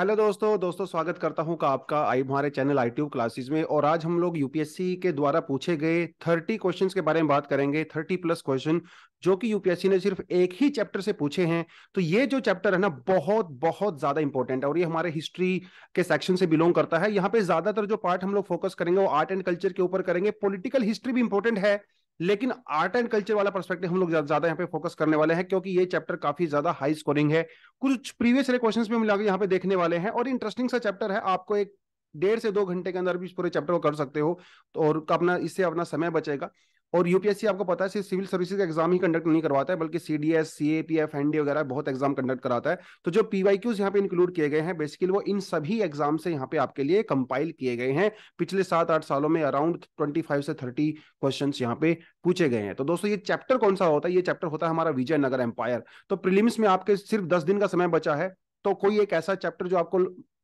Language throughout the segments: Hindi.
हेलो दोस्तों दोस्तों स्वागत करता हूं का आपका आई हमारे चैनल आई ट्यूब क्लासेस में और आज हम लोग यूपीएससी के द्वारा पूछे गए थर्टी क्वेश्चंस के बारे में बात करेंगे थर्टी प्लस क्वेश्चन जो कि यूपीएससी ने सिर्फ एक ही चैप्टर से पूछे हैं तो ये जो चैप्टर है ना बहुत बहुत ज्यादा इंपॉर्टेंट है और ये हमारे हिस्ट्री के सेक्शन से बिलोंग करता है यहाँ पे ज्यादातर जो पार्ट हम लोग फोकस करेंगे वो आर्ट एंड कल्चर के ऊपर करेंगे पोलिटिकल हिस्ट्री भी इंपॉर्टेंट है लेकिन आर्ट एंड कल्चर वाला परस्पेक्टिव हम लोग ज्यादा यहाँ पे फोकस करने वाले हैं क्योंकि ये चैप्टर काफी ज्यादा हाई स्कोरिंग है कुछ प्रीवियस क्वेश्चन भी हम लोग यहाँ पे देखने वाले हैं और इंटरेस्टिंग सा चैप्टर है आपको एक डेढ़ से दो घंटे के अंदर भी इस पूरे चैप्टर को कर सकते हो तो और अपना इससे अपना समय बचेगा और यूपीएससी आपको पता है सिर्फ सिविल सर्विसेज एग्जाम ही कंडक्ट नहीं करवाता है बल्कि सीडीएस सीएपीएफ एनडी वगैरह बहुत एग्जाम कंडक्ट कराता है तो जो पीवाईक्यूज यहाँ पे इंक्लूड किए गए हैं बेसिकली वो इन सभी एग्जाम से यहाँ पे आपके लिए कंपाइल किए गए हैं पिछले सात आठ सालों में अराउंड ट्वेंटी फाइव से थर्टी क्वेश्चन यहाँ पे पूछे गए हैं तो दोस्तों ये चैप्टर कौन सा होता है ये चैप्टर होता है हमारा विजयनगर एम्पायर तो प्रिलिम्स में आपके सिर्फ दस दिन का समय बचा है तो कोई एक ऐसा चैप्टर जो आपको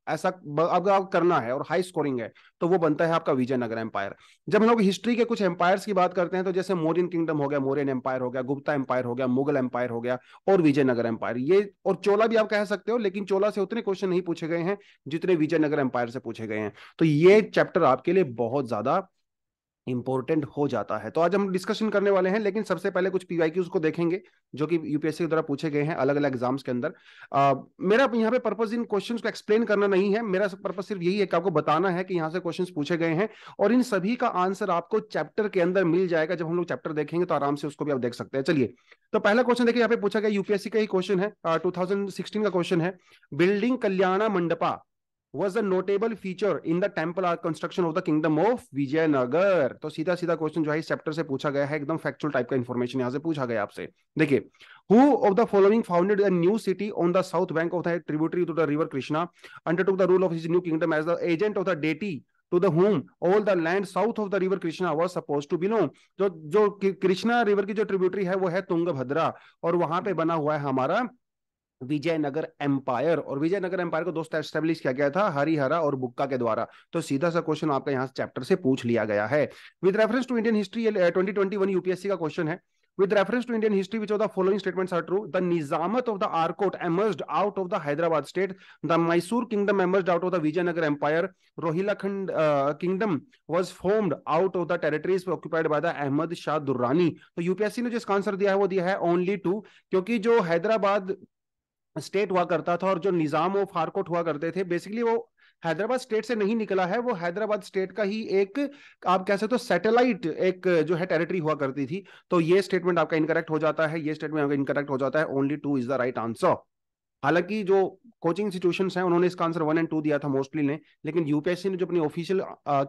ऐसा अगर करना है और हाई स्कोरिंग है तो वो बनता है आपका विजयनगर एम्पायर जब हम लोग हिस्ट्री के कुछ एम्पायर्स की बात करते हैं तो जैसे मोरियन किंगडम हो गया मोरियन एम्पायर हो गया गुप्ता एम्पायर हो गया मुगल एम्पायर हो गया और विजयनगर एम्पायर ये और चोला भी आप कह सकते हो लेकिन चोला से उतने क्वेश्चन नहीं पूछे गए हैं जितने विजयनगर एम्पायर से पूछे गए हैं तो ये चैप्टर आपके लिए बहुत ज्यादा इंपॉर्टेंट हो जाता है तो आज हम डिस्कशन करने वाले हैं लेकिन सबसे पहले कुछ पीवाई को देखेंगे जो कि यूपीएससी के द्वारा पूछे गए हैं अलग अलग एग्जाम्स के अंदर आ, मेरा यहाँ पे पर्पज इन क्वेश्चन को एक्सप्लेन करना नहीं है मेरा पर्पज सिर्फ यही है कि आपको बताना है कि यहाँ से क्वेश्चन पूछे गए हैं और इन सभी का आंसर आपको चैप्टर के अंदर मिल जाएगा जब हम लोग चैप्टर देखेंगे तो आराम से उसको भी आप देख सकते हैं चलिए तो पहला क्वेश्चन देखिए यहाँ पे पूछा गया यूपीएससी का ही क्वेश्चन है टू का क्वेश्चन है building kalyana mandapa was a notable feature in the temple are construction of the kingdom of Vijayanagar तो सीधा सीधा क्वेश्चन जो है इस चैप्टर से पूछा गया है एकदम फैक्चुअल टाइप का इन्फॉर्मेशन यहाँ से पूछा गया आपसे देखिए who of the following founded a new city on the south bank of the tributary to the river Krishna to the rule of his new kingdom as the agent of the deity to the whom all the land south of the river Krishna was suppose to belong जो जो कृष्णा रिवर की जो ट्रिब्यूटरी है वो है तुंगभद्रा और वहां पे बना हुआ है हमारा विजयनगर एम्पायर और विजयनगर एम्पायर को दोस्त एस्टेब्लिश किया गया था हरिहरा और बुक्का के द्वारा तो सीधा सा क्वेश्चन आपका यहाँ चैप्टर से पूछ लिया गया है with reference to Indian history twenty twenty one UPSC का क्वेश्चन है With reference to Indian history, which of the following statements are true? The Nizamat of the Arcot emerged out of the Hyderabad state. The Mysore kingdom emerged out of the Vijayanagar empire. Rohilakhand uh, kingdom was formed out of the territories occupied by the Ahmad Shah Durrani. तो यूपीएससी ने जो इसका आंसर दिया है वो दिया है ओनली टू क्योंकि जो हैदराबाद स्टेट हुआ करता था और जो निज़ाम ऑफ हारकोट हुआ करते थे बेसिकली वो हैदराबाद स्टेट से नहीं निकला है वो हैदराबाद स्टेट का ही एक आप कह सकते हो सैटेलाइट एक जो है टेरिटरी हुआ करती थी तो ये स्टेटमेंट आपका इनकरेक्ट हो जाता है ये स्टेटमेंट आपका इनकरेक्ट हो जाता है only two is the right answer हालांकि जो कोचिंग इंस्टीट्यूशन हैं उन्होंने इसका आंसर वन एंड टू दिया था मोस्टली ने लेकिन यूपीएससी ने जो अपनी ऑफिशियल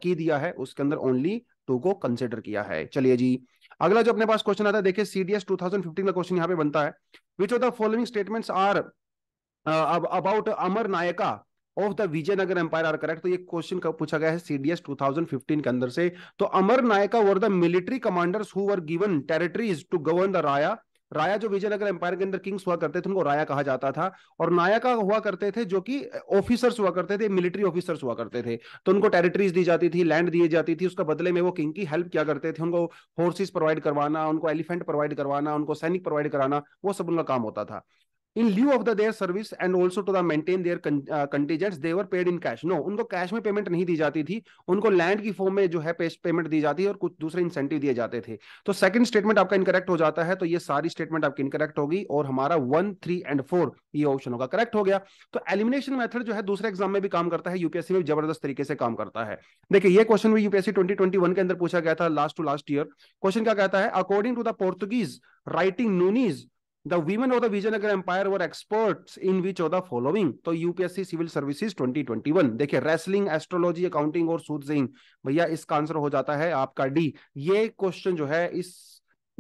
की दिया है उसके अंदर ओनली टू को कंसिडर किया है चलिए जी अगला जो अपने पास क्वेश्चन आता है देखिए सीडीएस 2015 का क्वेश्चन यहाँ पे बनता है Which of the following statements are uh, about Amar of the Vijayanagar empire are correct तो ये क्वेश्चन का पूछा गया है सीडीएस फिफ्टीन के अंदर से तो Amar nayaka were the military commanders who given territories to govern the raya raya जो विजयनगर एम्पायर के अंदर किंग्स हुआ करते थे उनको राया कहा जाता था और नायका हुआ करते थे जो कि ऑफिसर्स हुआ करते थे मिलिट्री ऑफिसर्स हुआ करते थे तो उनको टेरिटरीज दी जाती थी लैंड दी जाती थी उसका बदले में वो किंग की हेल्प क्या करते थे उनको हॉर्सेस प्रोवाइड करवाना उनको एलिफेंट प्रोवाइड करवाना उनको सैनिक प्रोवाइड कराना वो सब उनका काम होता था in lieu of the their service and also to the maintain their contingents they were paid in cash no उनको कैश में पेमेंट नहीं दी जाती थी उनको लैंड की फॉर्म में जो है पेमेंट दी जाती है और कुछ दूसरे इंसेंटिव दिए जाते थे तो सेकंड स्टेटमेंट आपका इनकरेक्ट हो जाता है तो ये सारी स्टेटमेंट आपकी इनकरेक्ट होगी और हमारा वन थ्री एंड फोर ये ऑप्शन होगा करेक्ट हो गया तो एलिमिनेशन मेथड जो है दूसरे एग्जाम में भी काम करता है यूपीएससी में जबरदस्त तरीके से काम करता है देखिए ये क्वेश्चन भी यूपीएससी ट्वेंटी ट्वेंटी वन के अंदर पूछा गया था last to last year question क्या कहता है according to the Portuguese writing Nuniz The women of the Vijayanagar Empire were experts in which of the following? तो यूपीएससी सिविल सर्विसेज 2021 देखिए रेसलिंग एस्ट्रोलॉजी अकाउंटिंग और सूदजिंग भैया इसका आंसर हो जाता है आपका डी ये क्वेश्चन जो है इस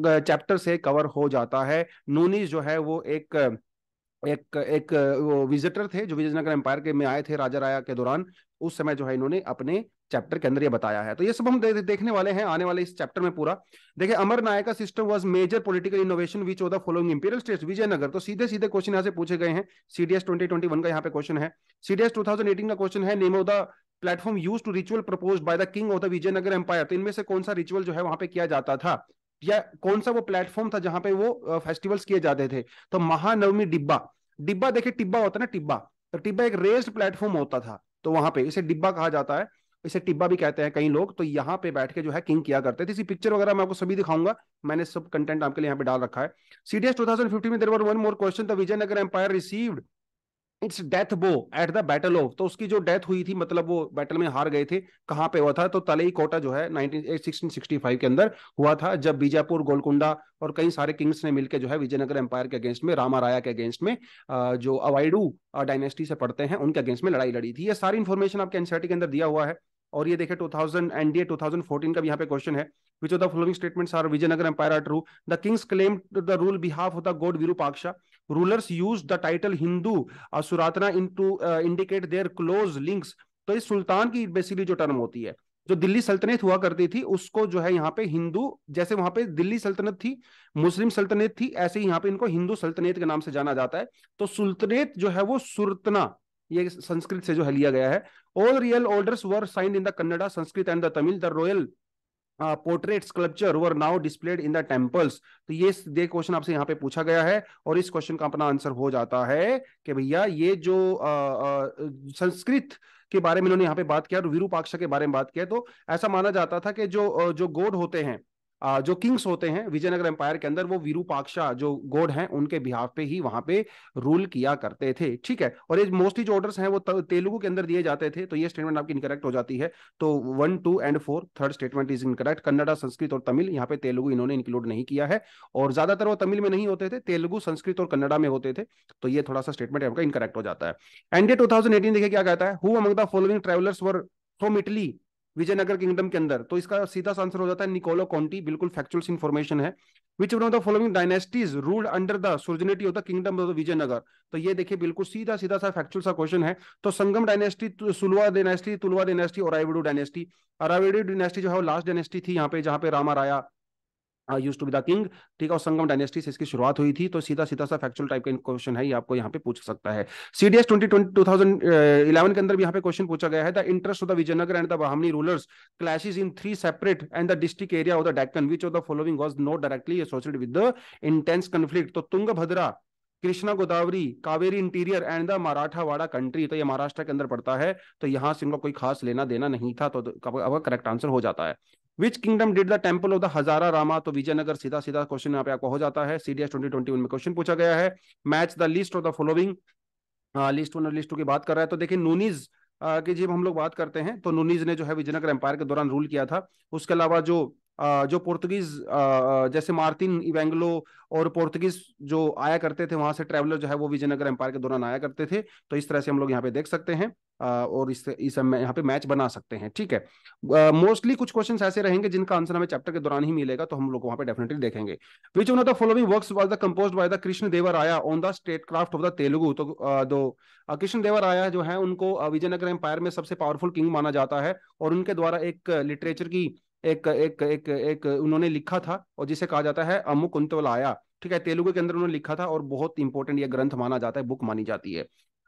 चैप्टर से कवर हो जाता है नूनीज जो है वो एक एक एक विजिटर थे जो विजयनगर एम्पायर के में आए थे राजा राया के दौरान उस समय जो है इन्होंने अपने चैप्टर के अंदर ये बताया है तो ये सब हम दे, देखने वाले हैं आने वाले इस चैप्टर में पूरा देखिए अमर का system was major political innovation which of the following imperial states Vijayanagar तो सीधे सीधे क्वेश्चन यहाँ से पूछे गए हैं सीडीएस 2021 का यहाँ पे क्वेश्चन है सीडीएस 2018 का क्वेश्चन है name of the platform use to ritual propose by the king of the Vijayanagar empire तो इनमें से कौन सा रिचुअल जो है वहां पे किया जाता था या कौन सा वो प्लेटफॉर्म था जहां पे वो फेस्टिवल्स किए जाते थे तो महानवमी डिब्बा डिब्बा देखिए टिब्बा होता है ना टिब्बा तो टिब्बा एक रेस्ड प्लेटफॉर्म होता था तो वहां पे इसे डिब्बा कहा जाता है इसे टिब्बा भी कहते हैं कई लोग तो यहाँ पे बैठ के जो है किंग किया करते थे तो इसी पिक्चर वगैरह मैं आपको सभी दिखाऊंगा मैंने सब कंटेंट आपके लिए यहाँ पे डाल रखा है सीडीएस 2015 में there were one more question the Vijayanagar empire received its death blow at the battle of तो उसकी जो डेथ हुई थी मतलब वो बैटल में हार गए थे कहाँ पे हुआ था तो तलई कोटा जो है 1965 के अंदर हुआ था जब बीजापुर गोलकुंडा और कई सारे किंग्स ने मिलकर जो है विजयनगर एम्पायर के अगेंस्ट में राया के अगेंस्ट में जो अवाइडू डायनेस्टी से पढ़ते हैं उनके अगेंस्ट में लड़ाई लड़ी थी ये सारी इन्फॉर्मेशन आपके एनसीआरटी e के अंदर दिया हुआ है और ये देखे 2000 एनडीए 2014 का यहाँ पे क्वेश्चन है which of the following statements are Vijayanagar empire are true the kings claim the rule behalf of the god Virupaksha rulers use the title Hindu Suratrana in to indicate their close links तो इस सुल्तान की बेसिकली जो टर्म होती है जो दिल्ली सल्तनत हुआ करती थी उसको जो है यहाँ पे हिंदू जैसे वहां पे दिल्ली सल्तनत थी मुस्लिम सल्तनत थी ऐसे ही यहाँ पे इनको हिंदू सल्तनत के नाम से जाना जाता है तो सुल्तनत जो है वो सुरतना ये संस्कृत से जो है लिया गया है all real orders were signed in the Kannada Sanskrit and the Tamil the royal portrait sculpture were now displayed in the temples तो ये क्वेश्चन आपसे यहाँ पे पूछा गया है और इस क्वेश्चन का अपना आंसर हो जाता है कि भैया ये जो uh, uh, संस्कृत के बारे में इन्होंने यहाँ पे बात किया और विरूपाक्ष के बारे में बात किया तो ऐसा माना जाता था कि जो uh, जो गोड होते हैं जो किंग्स होते हैं विजयनगर एम्पायर के अंदर वो विरूपाक्षा जो गोड हैं उनके बिहाफ पे ही वहां पे रूल किया करते थे ठीक है और ये मोस्टली जो ऑर्डर्स हैं वो तेलुगु के अंदर दिए जाते थे तो ये स्टेटमेंट आपकी इनकरेक्ट हो जाती है तो one two and four third statement is incorrect Kannada Sanskrit और तमिल यहाँ पे तेलुगु इन्होंने इंक्लूड नहीं किया है और ज्यादातर वो तमिल में नहीं होते थे तेलुगु संस्कृत और कन्नडा में होते थे तो ये थोड़ा सा स्टेटमेंट आपका इनकरेक्ट हो जाता है एंड थाउजेंड टू देखिए क्या कहता है who among the following travellers were from Italy Vijayanagar kingdom के अंदर तो इसका सीधा आंसर हो जाता है निकोलो कॉन्टी बिल्कुल फैक्चुअल इन्फॉर्मेशन है which one of the following dynasties ruled under the sovereignty of the kingdom of Vijayanagar तो ये देखिए बिल्कुल सीधा सीधा सा फैक्चुअल सा क्वेश्चन है तो Sangama dynasty Saluva dynasty Tuluva dynasty और अरावेडू डायनेस्टी अरावेडू डायनेस्टी जो है वो लास्ट डायनेस्टी थी यहाँ पे जहाँ पे Rama Raya use to be the king ठीक है और संगम डायनेस्टी से इसकी शुरुआत हुई थी तो सीधा सीधा सा फैक्चुअल टाइप का क्वेश्चन है ये आपको यहाँ पे पूछ सकता है CDS twenty two thousand eleven के अंदर भी यहाँ पे क्वेश्चन पूछा गया है the interest of the Vijayanagar and the Bahmani rulers clashes in three separate and the district area of the Deccan which of the following was not directly associated with the intense conflict तो Tungabhadra Krishna Godavari Kaveri interior and the Marathwada country तो ये महाराष्ट्र के अंदर पड़ता है तो यहाँ से इनका कोई खास लेना देना नहीं था तो अब करेक्ट आंसर हो जाता है which kingdom did the temple of the Hazara Rama तो विजयनगर सीधा सीधा क्वेश्चन यहाँ पे आपको हो जाता है सीडीएस ट्वेंटी ट्वेंटी में क्वेश्चन पूछा गया है match the list of the following list one और लिस्ट टू की बात कर रहा है तो देखिए नूनीज की जब हम लोग बात करते हैं तो नूनीज ने जो है विजयनगर एम्पायर के दौरान रूल किया था उसके अलावा जो जो पोर्तुगीज जैसे मार्टिन इवेंगलो और पोर्तुगीज जो आया करते थे वहां से ट्रेवलर जो है वो विजयनगर एम्पायर के दौरान आया करते थे तो इस तरह से हम लोग यहाँ पे देख सकते हैं और इस इस यहाँ पे मैच बना सकते हैं ठीक है मोस्टली कुछ क्वेश्चन ऐसे रहेंगे जिनका आंसर हमें चैप्टर के दौरान ही मिलेगा तो हम लोग वहाँ पे डेफिनेटली देखेंगे which on the following works was the compose by the Krishna Devaraya on the state craft of the Telugu तो दो कृष्ण देवर आया जो है उनको विजयनगर एम्पायर में सबसे पावरफुल किंग माना जाता है और उनके द्वारा एक लिटरेचर की एक एक एक एक उन्होंने लिखा था और जिसे कहा जाता है अमुकुंतवलाया ठीक है तेलुगु के अंदर उन्होंने लिखा था और बहुत इंपॉर्टेंट यह ग्रंथ माना जाता है बुक मानी जाती है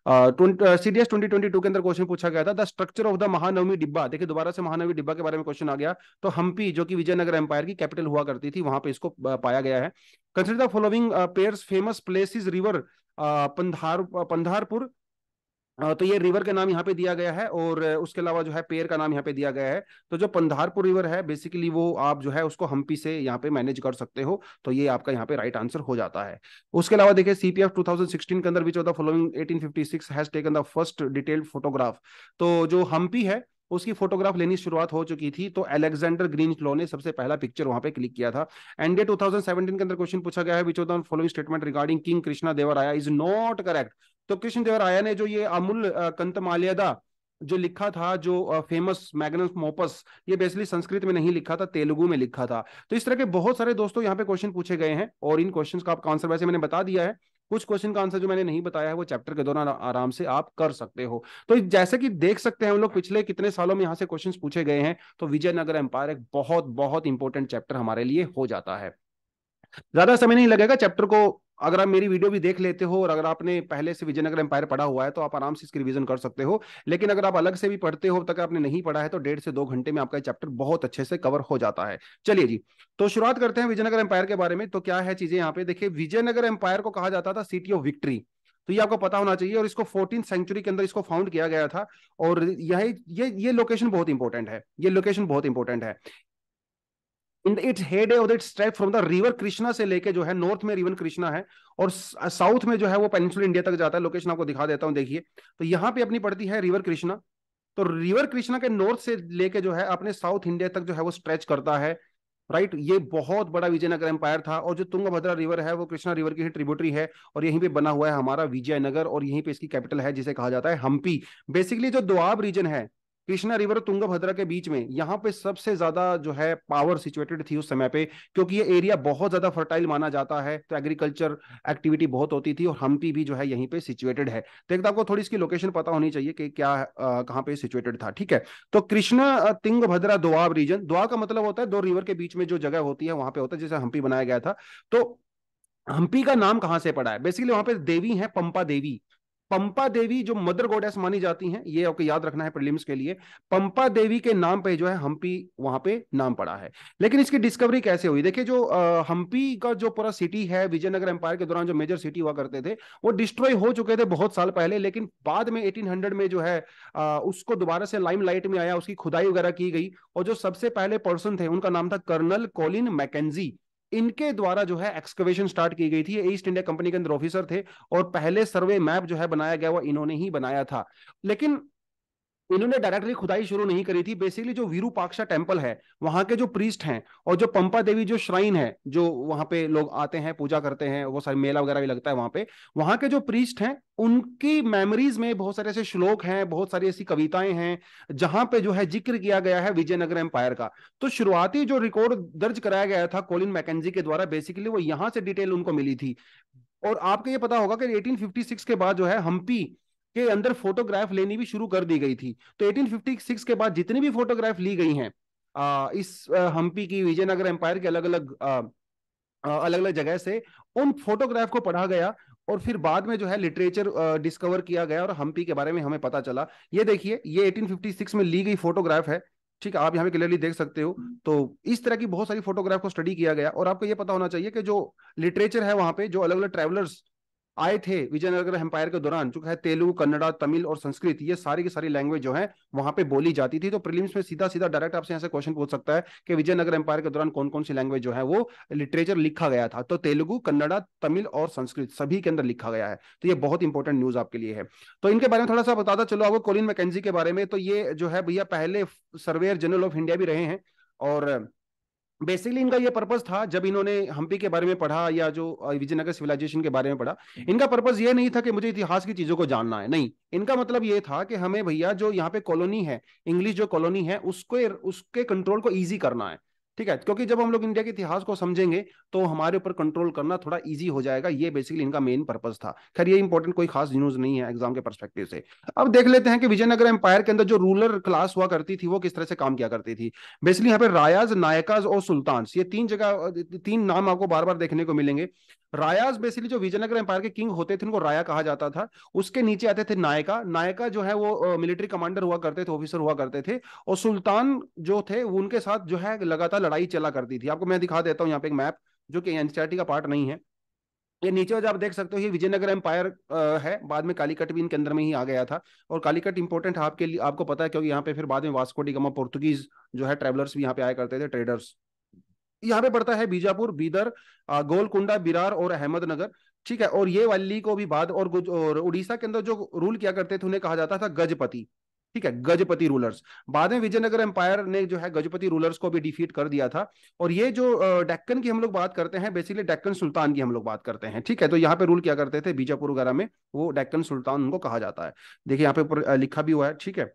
सीडीएस ट्वेंटी ट्वेंटी टू के अंदर क्वेश्चन पूछा गया था the structure of the Mahanavami Dibba देखिए दोबारा से महानवमी डिब्बा के बारे में क्वेश्चन आ गया तो हम्पी जो कि विजयनगर एम्पायर की कैपिटल हुआ करती थी वहां पे इसको पाया गया है consider the following pairs famous places river Pandhar Pandharpur तो ये रिवर का नाम यहाँ पे दिया गया है और उसके अलावा जो है पेयर का नाम यहाँ पे दिया गया है तो जो पंधारपुर रिवर है बेसिकली वो आप जो है उसको हम्पी से यहाँ पे मैनेज कर सकते हो तो ये आपका यहाँ पे राइट आंसर हो जाता है उसके अलावा देखिए सीपीएफ 2016 के अंदर which of the following 1856 has taken the first detailed photograph तो जो हम्पी है उसकी फोटोग्राफ लेनी शुरुआत हो चुकी थी तो एलेक्जेंडर ग्रीन लो ने सबसे पहला पिक्चर वहां पे क्लिक किया था एनडे 2017 के अंदर क्वेश्चन पूछा गया है which of the following statement regarding king Krishna Devaraya is not correct तो कृष्ण देवराया ने जो ये अमूल कंतमालियदा जो लिखा था जो फेमस मैग्नस मोपस ये बेसिकली संस्कृत में नहीं लिखा था तेलुगु में लिखा था तो इस तरह के बहुत सारे दोस्तों यहाँ पे क्वेश्चन पूछे गए हैं और इन क्वेश्चंस का आपका आंसर वैसे मैंने बता दिया है कुछ क्वेश्चन का आंसर जो मैंने नहीं बताया है वो चैप्टर के दौरान आराम से आप कर सकते हो तो जैसे कि देख सकते हैं हम लोग पिछले कितने सालों में यहाँ से क्वेश्चन पूछे गए हैं तो विजयनगर एम्पायर एक बहुत बहुत इंपॉर्टेंट चैप्टर हमारे लिए हो जाता है ज्यादा समय नहीं लगेगा चैप्टर को अगर आप मेरी वीडियो भी देख लेते हो और अगर आपने पहले से विजयनगर एम्पायर पढ़ा हुआ है तो आप आराम से इसकी रिवीजन कर सकते हो लेकिन अगर आप अलग से भी पढ़ते हो तक आपने नहीं पढ़ा है तो डेढ़ से दो घंटे में आपका चैप्टर बहुत अच्छे से कवर हो जाता है चलिए जी तो शुरुआत करते हैं विजयनगर एम्पायर के बारे में तो क्या है चीजें यहाँ पे देखिए विजयनगर एम्पायर को कहा जाता था सिटी ऑफ विक्ट्री तो ये आपको पता होना चाहिए और इसको फोर्टीन सेंचुरी के अंदर इसको फाउंड किया गया था और यही ये ये लोकेशन बहुत इंपॉर्टेंट है ये लोकेशन बहुत इंपॉर्टेंट है in its head of it track from the river Krishna से लेके जो है नॉर्थ में रिवर कृष्णा है और साउथ में जो है वो पेनिसुल इंडिया तक जाता है लोकेशन आपको दिखा देता हूँ देखिए तो यहाँ पे अपनी पड़ती है रिवर कृष्णा तो रिवर कृष्णा के नॉर्थ से लेके जो है अपने साउथ इंडिया तक जो है वो स्ट्रेच करता है राइट ये बहुत बड़ा विजयनगर एम्पायर था और जो तुंगभद्रा रिवर है वो कृष्णा रिवर की ही ट्रिब्यूटरी है और यहीं पे बना हुआ है हमारा विजयनगर और यहीं पे इसकी कैपिटल है जिसे कहा जाता है हम्पी बेसिकली जो दुआब रीजन है कृष्णा रिवर तुंगभद्रा के बीच में यहाँ पे सबसे ज्यादा जो है पावर सिचुएटेड थी उस समय पे क्योंकि ये एरिया बहुत ज्यादा फर्टाइल माना जाता है तो एग्रीकल्चर एक्टिविटी बहुत होती थी और हम्पी भी जो है यहीं पे सिचुएटेड है तो एक तो आपको थोड़ी इसकी लोकेशन पता होनी चाहिए कि क्या कहाँ पे सिचुएटेड था ठीक है तो कृष्णा भद्रा दुआब रीजन दुआ का मतलब होता है दो रिवर के बीच में जो जगह होती है वहां पे होता है जैसे हम्पी बनाया गया था तो हम्पी का नाम कहाँ से पड़ा है बेसिकली वहां पे देवी है पंपा देवी पंपा देवी जो मदर गोडेस मानी जाती हैं ये आपको याद रखना है प्रीलिम्स के लिए पंपा देवी के नाम पे जो है हम्पी वहां पे नाम पड़ा है लेकिन इसकी डिस्कवरी कैसे हुई देखिए जो आ, हम्पी का जो पूरा सिटी है विजयनगर एम्पायर के दौरान जो मेजर सिटी हुआ करते थे वो डिस्ट्रॉय हो चुके थे बहुत साल पहले लेकिन बाद में एटीन में जो है आ, उसको दोबारा से लाइम लाइट में आया उसकी खुदाई वगैरह की गई और जो सबसे पहले पर्सन थे उनका नाम था कर्नल कॉलिन मैकेजी इनके द्वारा जो है एक्सकवेशन स्टार्ट की गई थी ईस्ट इंडिया कंपनी के अंदर ऑफिसर थे और पहले सर्वे मैप जो है बनाया गया वो इन्होंने ही बनाया था लेकिन इन्होंने डायरेक्टली खुदाई शुरू नहीं करी थी बेसिकली जो वीरूपाक्षा टेम्पल है वहां के जो प्रीस्ट हैं और जो पंपा देवी जो श्राइन है जो वहां पे लोग आते हैं पूजा करते हैं वो सारे मेला वगैरह भी लगता है वहां पे वहां के जो प्रीस्ट हैं उनकी मेमोरीज में बहुत सारे ऐसे श्लोक हैं बहुत सारी ऐसी कविताएं हैं जहां पे जो है जिक्र किया गया है विजयनगर एम्पायर का तो शुरुआती जो रिकॉर्ड दर्ज कराया गया था कोलिन मैकेजी के द्वारा बेसिकली वो यहाँ से डिटेल उनको मिली थी और आपको ये पता होगा कि 1856 के बाद जो है हम्पी के अंदर फोटोग्राफ लेनी भी शुरू कर दी गई थी तो 1856 के बाद जितनी भी फोटोग्राफ ली गई हैं इस हम्पी की विजयनगर एम्पायर के अलग अलग अलग अलग जगह से उन फोटोग्राफ को पढ़ा गया और फिर बाद में जो है लिटरेचर डिस्कवर किया गया और हम्पी के बारे में हमें पता चला ये देखिए ये 1856 में ली गई फोटोग्राफ है ठीक है आप यहाँ पे क्लियरली देख सकते हो तो इस तरह की बहुत सारी फोटोग्राफ को स्टडी किया गया और आपको ये पता होना चाहिए कि जो लिटरेचर है वहाँ पे जो अलग अलग ट्रेवलर्स आए थे विजयनगर एम्पायर के दौरान जो है तेलुगु कन्नड़ा तमिल और संस्कृत ये सारी की सारी लैंग्वेज जो है वहां पे बोली जाती थी तो प्रीलिम्स में सीधा सीधा डायरेक्ट आपसे यहाँ से क्वेश्चन पूछ सकता है कि विजयनगर एम्पायर के दौरान कौन कौन सी लैंग्वेज जो है वो लिटरेचर लिखा गया था तो तेलुगु कन्नड़ा तमिल और संस्कृत सभी के अंदर लिखा गया है तो ये बहुत इंपॉर्टेंट न्यूज आपके लिए है तो इनके बारे में थोड़ा सा बताता चलो आपको कोलिन मैकेजी के बारे में तो ये जो है भैया पहले सर्वेयर जनरल ऑफ इंडिया भी रहे हैं और बेसिकली इनका ये पर्पज था जब इन्होंने हम्पी के बारे में पढ़ा या जो विजयनगर सिविलाइजेशन के बारे में पढ़ा हम्म। इनका पर्पज ये नहीं था कि मुझे इतिहास की चीजों को जानना है नहीं इनका मतलब ये था कि हमें भैया जो यहाँ पे कॉलोनी है इंग्लिश जो कॉलोनी है उसको उसके कंट्रोल को ईजी करना है ठीक है क्योंकि जब हम लोग इंडिया के इतिहास को समझेंगे तो हमारे ऊपर कंट्रोल करना थोड़ा इजी हो जाएगा ये बेसिकली इनका मेन पर्पज था खैर ये इंपॉर्टेंट कोई खास न्यूज नहीं है एग्जाम के परस्पेक्टिव से अब देख लेते हैं कि विजयनगर एम्पायर के अंदर जो रूलर क्लास हुआ करती थी वो किस तरह से काम किया करती थी बेसिकली यहाँ पे रायाज नायकाज और सुल्तान ये तीन जगह तीन नाम आपको बार बार देखने को मिलेंगे रायाज बेसिकली जो विजयनगर एम्पायर के किंग होते थे उनको राया कहा जाता था उसके नीचे आते थे नायका नायका जो है वो मिलिट्री कमांडर हुआ करते थे ऑफिसर हुआ करते थे और सुल्तान जो थे उनके साथ जो है लगातार लड़ाई चला करती थी आपको मैं दिखा देता हूँ यहाँ पे एक मैप जो कि एनसीआर का पार्ट नहीं है ये नीचे जो आप देख सकते हो ये विजयनगर एम्पायर है बाद में कालीकट भी इनके अंदर में ही आ गया था और कालीकट इंपॉर्टेंट आपके लिए आपको पता है क्योंकि यहाँ पे फिर बाद में वास्को डिगमा पोर्तुगीज जो है ट्रेवलर्स भी यहाँ पे आया करते थे ट्रेडर्स यहाँ पे पड़ता है बीजापुर बीदर गोलकुंडा बिरार और अहमदनगर ठीक है और ये वाली को भी बाद और और उड़ीसा के अंदर जो रूल किया करते थे उन्हें कहा जाता था गजपति ठीक है गजपति रूलर्स बाद में विजयनगर एम्पायर ने जो है गजपति रूलर्स को भी डिफीट कर दिया था और ये जो डेक्कन की हम लोग बात करते हैं बेसिकली डेक्कन सुल्तान की हम लोग बात करते हैं ठीक है तो यहाँ पे रूल क्या करते थे बीजापुर वगैरह में वो डेक्कन सुल्तान उनको कहा जाता है देखिए यहाँ पे लिखा भी हुआ है ठीक है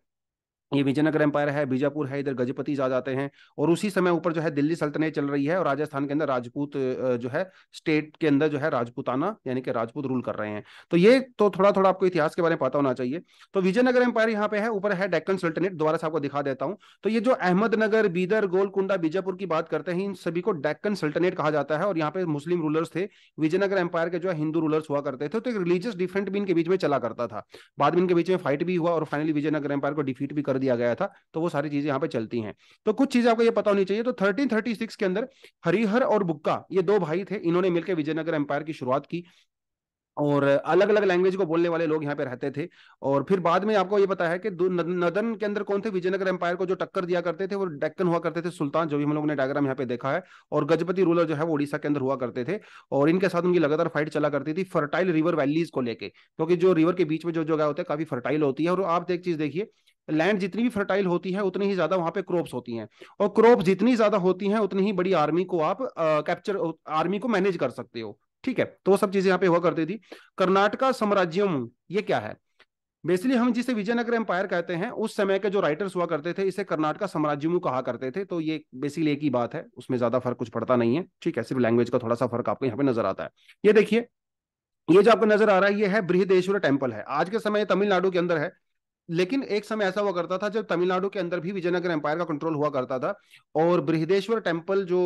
ये विजयनगर एम्पायर है बीजापुर है इधर गजपति जा जाते हैं और उसी समय ऊपर जो है दिल्ली सल्तनत चल रही है और राजस्थान के अंदर राजपूत जो है स्टेट के अंदर जो है राजपूताना यानी कि राजपूत रूल कर रहे हैं तो ये तो थोड़ा थोड़ा आपको इतिहास के बारे में पता होना चाहिए तो विजयनगर एम्पायर यहाँ पे है ऊपर है डेक्कन सल्टनेट दोबारा से आपको दिखा देता हूँ तो ये जो अहमदनगर बीदर गोलकुंडा बीजापुर की बात करते हैं इन सभी को डेक्कन सल्टनेट कहा जाता है और यहाँ पे मुस्लिम रूलर्स थे विजयनगर एम्पायर के जो है हिंदू रूलर्स हुआ करते थे तो एक रिलीजियस डिफरेंट भी इनके बीच में चला करता था बाद में इनके बीच में फाइट भी हुआ और फाइनली विजयनगर एम्पायर को डिफीट भी कर दिया गया था तो वो सारी चीजें यहाँ पे चलती हैं तो कुछ चीजें आपको ये पता होनी चाहिए तो थर्टीन थर्टी सिक्स के अंदर हरिहर और बुक्का ये दो भाई थे इन्होंने मिलकर विजयनगर एम्पायर की शुरुआत की और अलग अलग लैंग्वेज को बोलने वाले लोग यहाँ पे रहते थे और फिर बाद में आपको ये पता है कि नदन के अंदर कौन थे विजयनगर एम्पायर को जो टक्कर दिया करते थे वो डेक्कन हुआ करते थे सुल्तान जो भी हम लोगों ने डायग्राम यहाँ पे देखा है और गजपति रूलर जो है वो उड़ीसा के अंदर हुआ करते थे और इनके साथ उनकी लगातार फाइट चला करती थी फर्टाइल रिवर वैलीज को लेकर क्योंकि तो जो रिवर के बीच में जो जगह होती है काफी फर्टाइल होती है और आप एक चीज देखिए लैंड जितनी भी फर्टाइल होती है उतनी ही ज्यादा वहां पे क्रॉप्स होती हैं और क्रॉप जितनी ज्यादा होती हैं उतनी ही बड़ी आर्मी को आप कैप्चर आर्मी को मैनेज कर सकते हो ठीक है तो सब चीजें यहाँ पे हुआ करती थी कर्नाटका साम्राज्यम ये क्या है बेसिकली हम जिसे विजयनगर एम्पायर कहते हैं उस समय के जो राइटर्स हुआ करते थे इसे कर्नाटका साम्राज्यमु कहा करते थे तो ये बेसिकली एक ही बात है उसमें ज्यादा फर्क कुछ पड़ता नहीं है ठीक है सिर्फ लैंग्वेज का थोड़ा सा फर्क आपको यहाँ पे नजर आता है ये देखिए ये जो आपको नजर आ रहा है ये है बृहदेश्वर टेम्पल है आज के समय तमिलनाडु के अंदर है लेकिन एक समय ऐसा हुआ करता था जब तमिलनाडु के अंदर भी विजयनगर एम्पायर का कंट्रोल हुआ करता था और बृहदेश्वर टेम्पल जो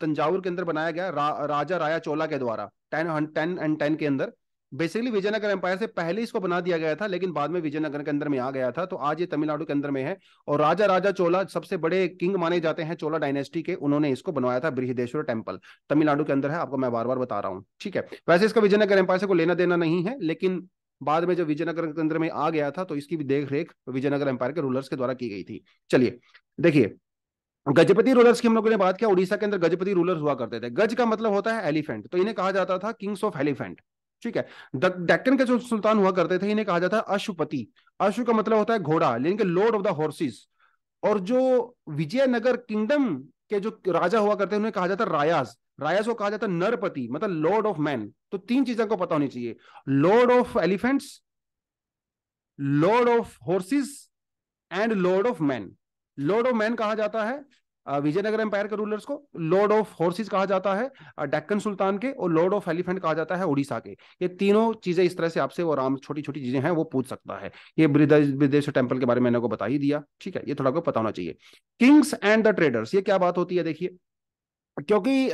तंजावुर के अंदर बनाया गया रा, राजा राया चोला के द्वारा टेन टेन एंड टेन के अंदर बेसिकली विजयनगर एम्पायर से पहले इसको बना दिया गया था लेकिन बाद में विजयनगर के अंदर में आ गया था तो आज ये तमिलनाडु के अंदर में है और राजा राजा चोला सबसे बड़े किंग माने जाते हैं चोला डायनेस्टी के उन्होंने इसको बनवाया था बृहदेश्वर टेम्पल तमिलनाडु के अंदर है आपको मैं बार बार बता रहा हूँ ठीक है वैसे इसका विजयनगर एम्पायर से कोई लेना देना नहीं है लेकिन बाद में जब विजयनगर केंद्र में आ गया था तो इसकी भी देखरेख विजयनगर एम्पायर के रूलर्स के द्वारा की गई थी चलिए देखिए गजपति रूलर्स की हम लोगों ने बात किया उड़ीसा के अंदर गजपति रूलर्स हुआ करते थे गज का मतलब होता है एलिफेंट तो इन्हें कहा जाता था किंग्स ऑफ एलिफेंट ठीक है डेक्कन के जो सुल्तान हुआ करते थे इन्हें कहा जाता है अशुपति अशु का मतलब होता है घोड़ा लेकिन के लॉर्ड ऑफ द हॉर्सेस और जो विजयनगर किंगडम के जो राजा हुआ करते हैं उन्हें कहा जाता है रायाज रायस को कहा जाता है नरपति मतलब लॉर्ड ऑफ मैन तो तीन चीजों को पता होनी चाहिए lord of elephants lord of horses and lord of man lord of man कहा जाता है विजयनगर एम्पायर के रूलर्स को लॉर्ड ऑफ हॉर्सेस कहा जाता है डेक्कन सुल्तान के और लॉर्ड ऑफ एलिफेंट कहा जाता है उड़ीसा के ये तीनों चीजें इस तरह से आपसे वो आराम छोटी छोटी चीजें हैं वो पूछ सकता है ये ब्रिदेश टेम्पल के बारे में मैंने को बता ही दिया ठीक है ये थोड़ा को पता होना चाहिए किंग्स एंड द ट्रेडर्स ये क्या बात होती है देखिए क्योंकि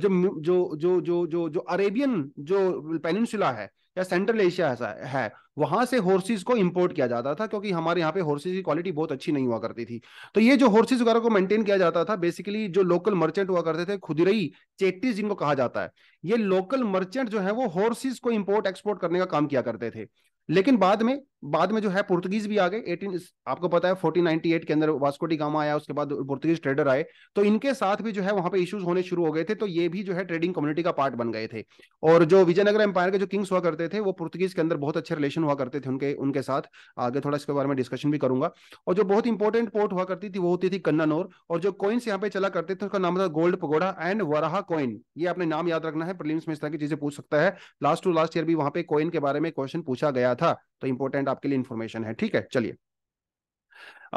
जो जो जो जो जो जो अरेबियन जो पेनिनसुला है या सेंट्रल एशिया ऐसा है वहां से हॉर्सेज को इंपोर्ट किया जाता था क्योंकि हमारे यहाँ पे हॉर्सेज की क्वालिटी बहुत अच्छी नहीं हुआ करती थी तो ये जो हॉर्सेज वगैरह को मेंटेन किया जाता था बेसिकली जो लोकल मर्चेंट हुआ करते थे खुदरई चेट्टी जिनको कहा जाता है ये लोकल मर्चेंट जो है वो हॉर्सेज को इम्पोर्ट एक्सपोर्ट करने का काम किया करते थे लेकिन बाद में बाद में जो है पुर्तगीज भी आ गए आपको पता है 1498 नाइनटी एट के अंदर वास्कोटी गामा आया उसके बाद पुर्तगीज ट्रेडर आए तो इनके साथ भी जो है वहां पे इश्यूज होने शुरू हो गए थे तो ये भी जो है ट्रेडिंग कम्युनिटी का पार्ट बन गए थे और जो विजयनगर एम्पायर के जो किंग्स हुआ करते थे वो पुर्तगीज के अंदर बहुत अच्छे रिलेशन हुआ करते थे उनके उनके साथ आगे थोड़ा इसके बारे में डिस्कशन भी करूंगा और जो बहुत इंपॉर्टेंट पोर्ट हुआ करती थी वो होती थी कन्नानोर और जो कॉइन्स यहाँ पे चला करते थे उसका नाम था gold pagoda and Varaha coin ये अपने नाम याद रखना है प्रलिम्स में इस तरह की चीजें पूछ सकता है लास्ट टू लास्ट ईयर भी वहां पे कॉइन के बारे में क्वेश्चन पूछा गया था तो इंपॉर्टेंट आपके लिए इंफॉर्मेशन है ठीक है चलिए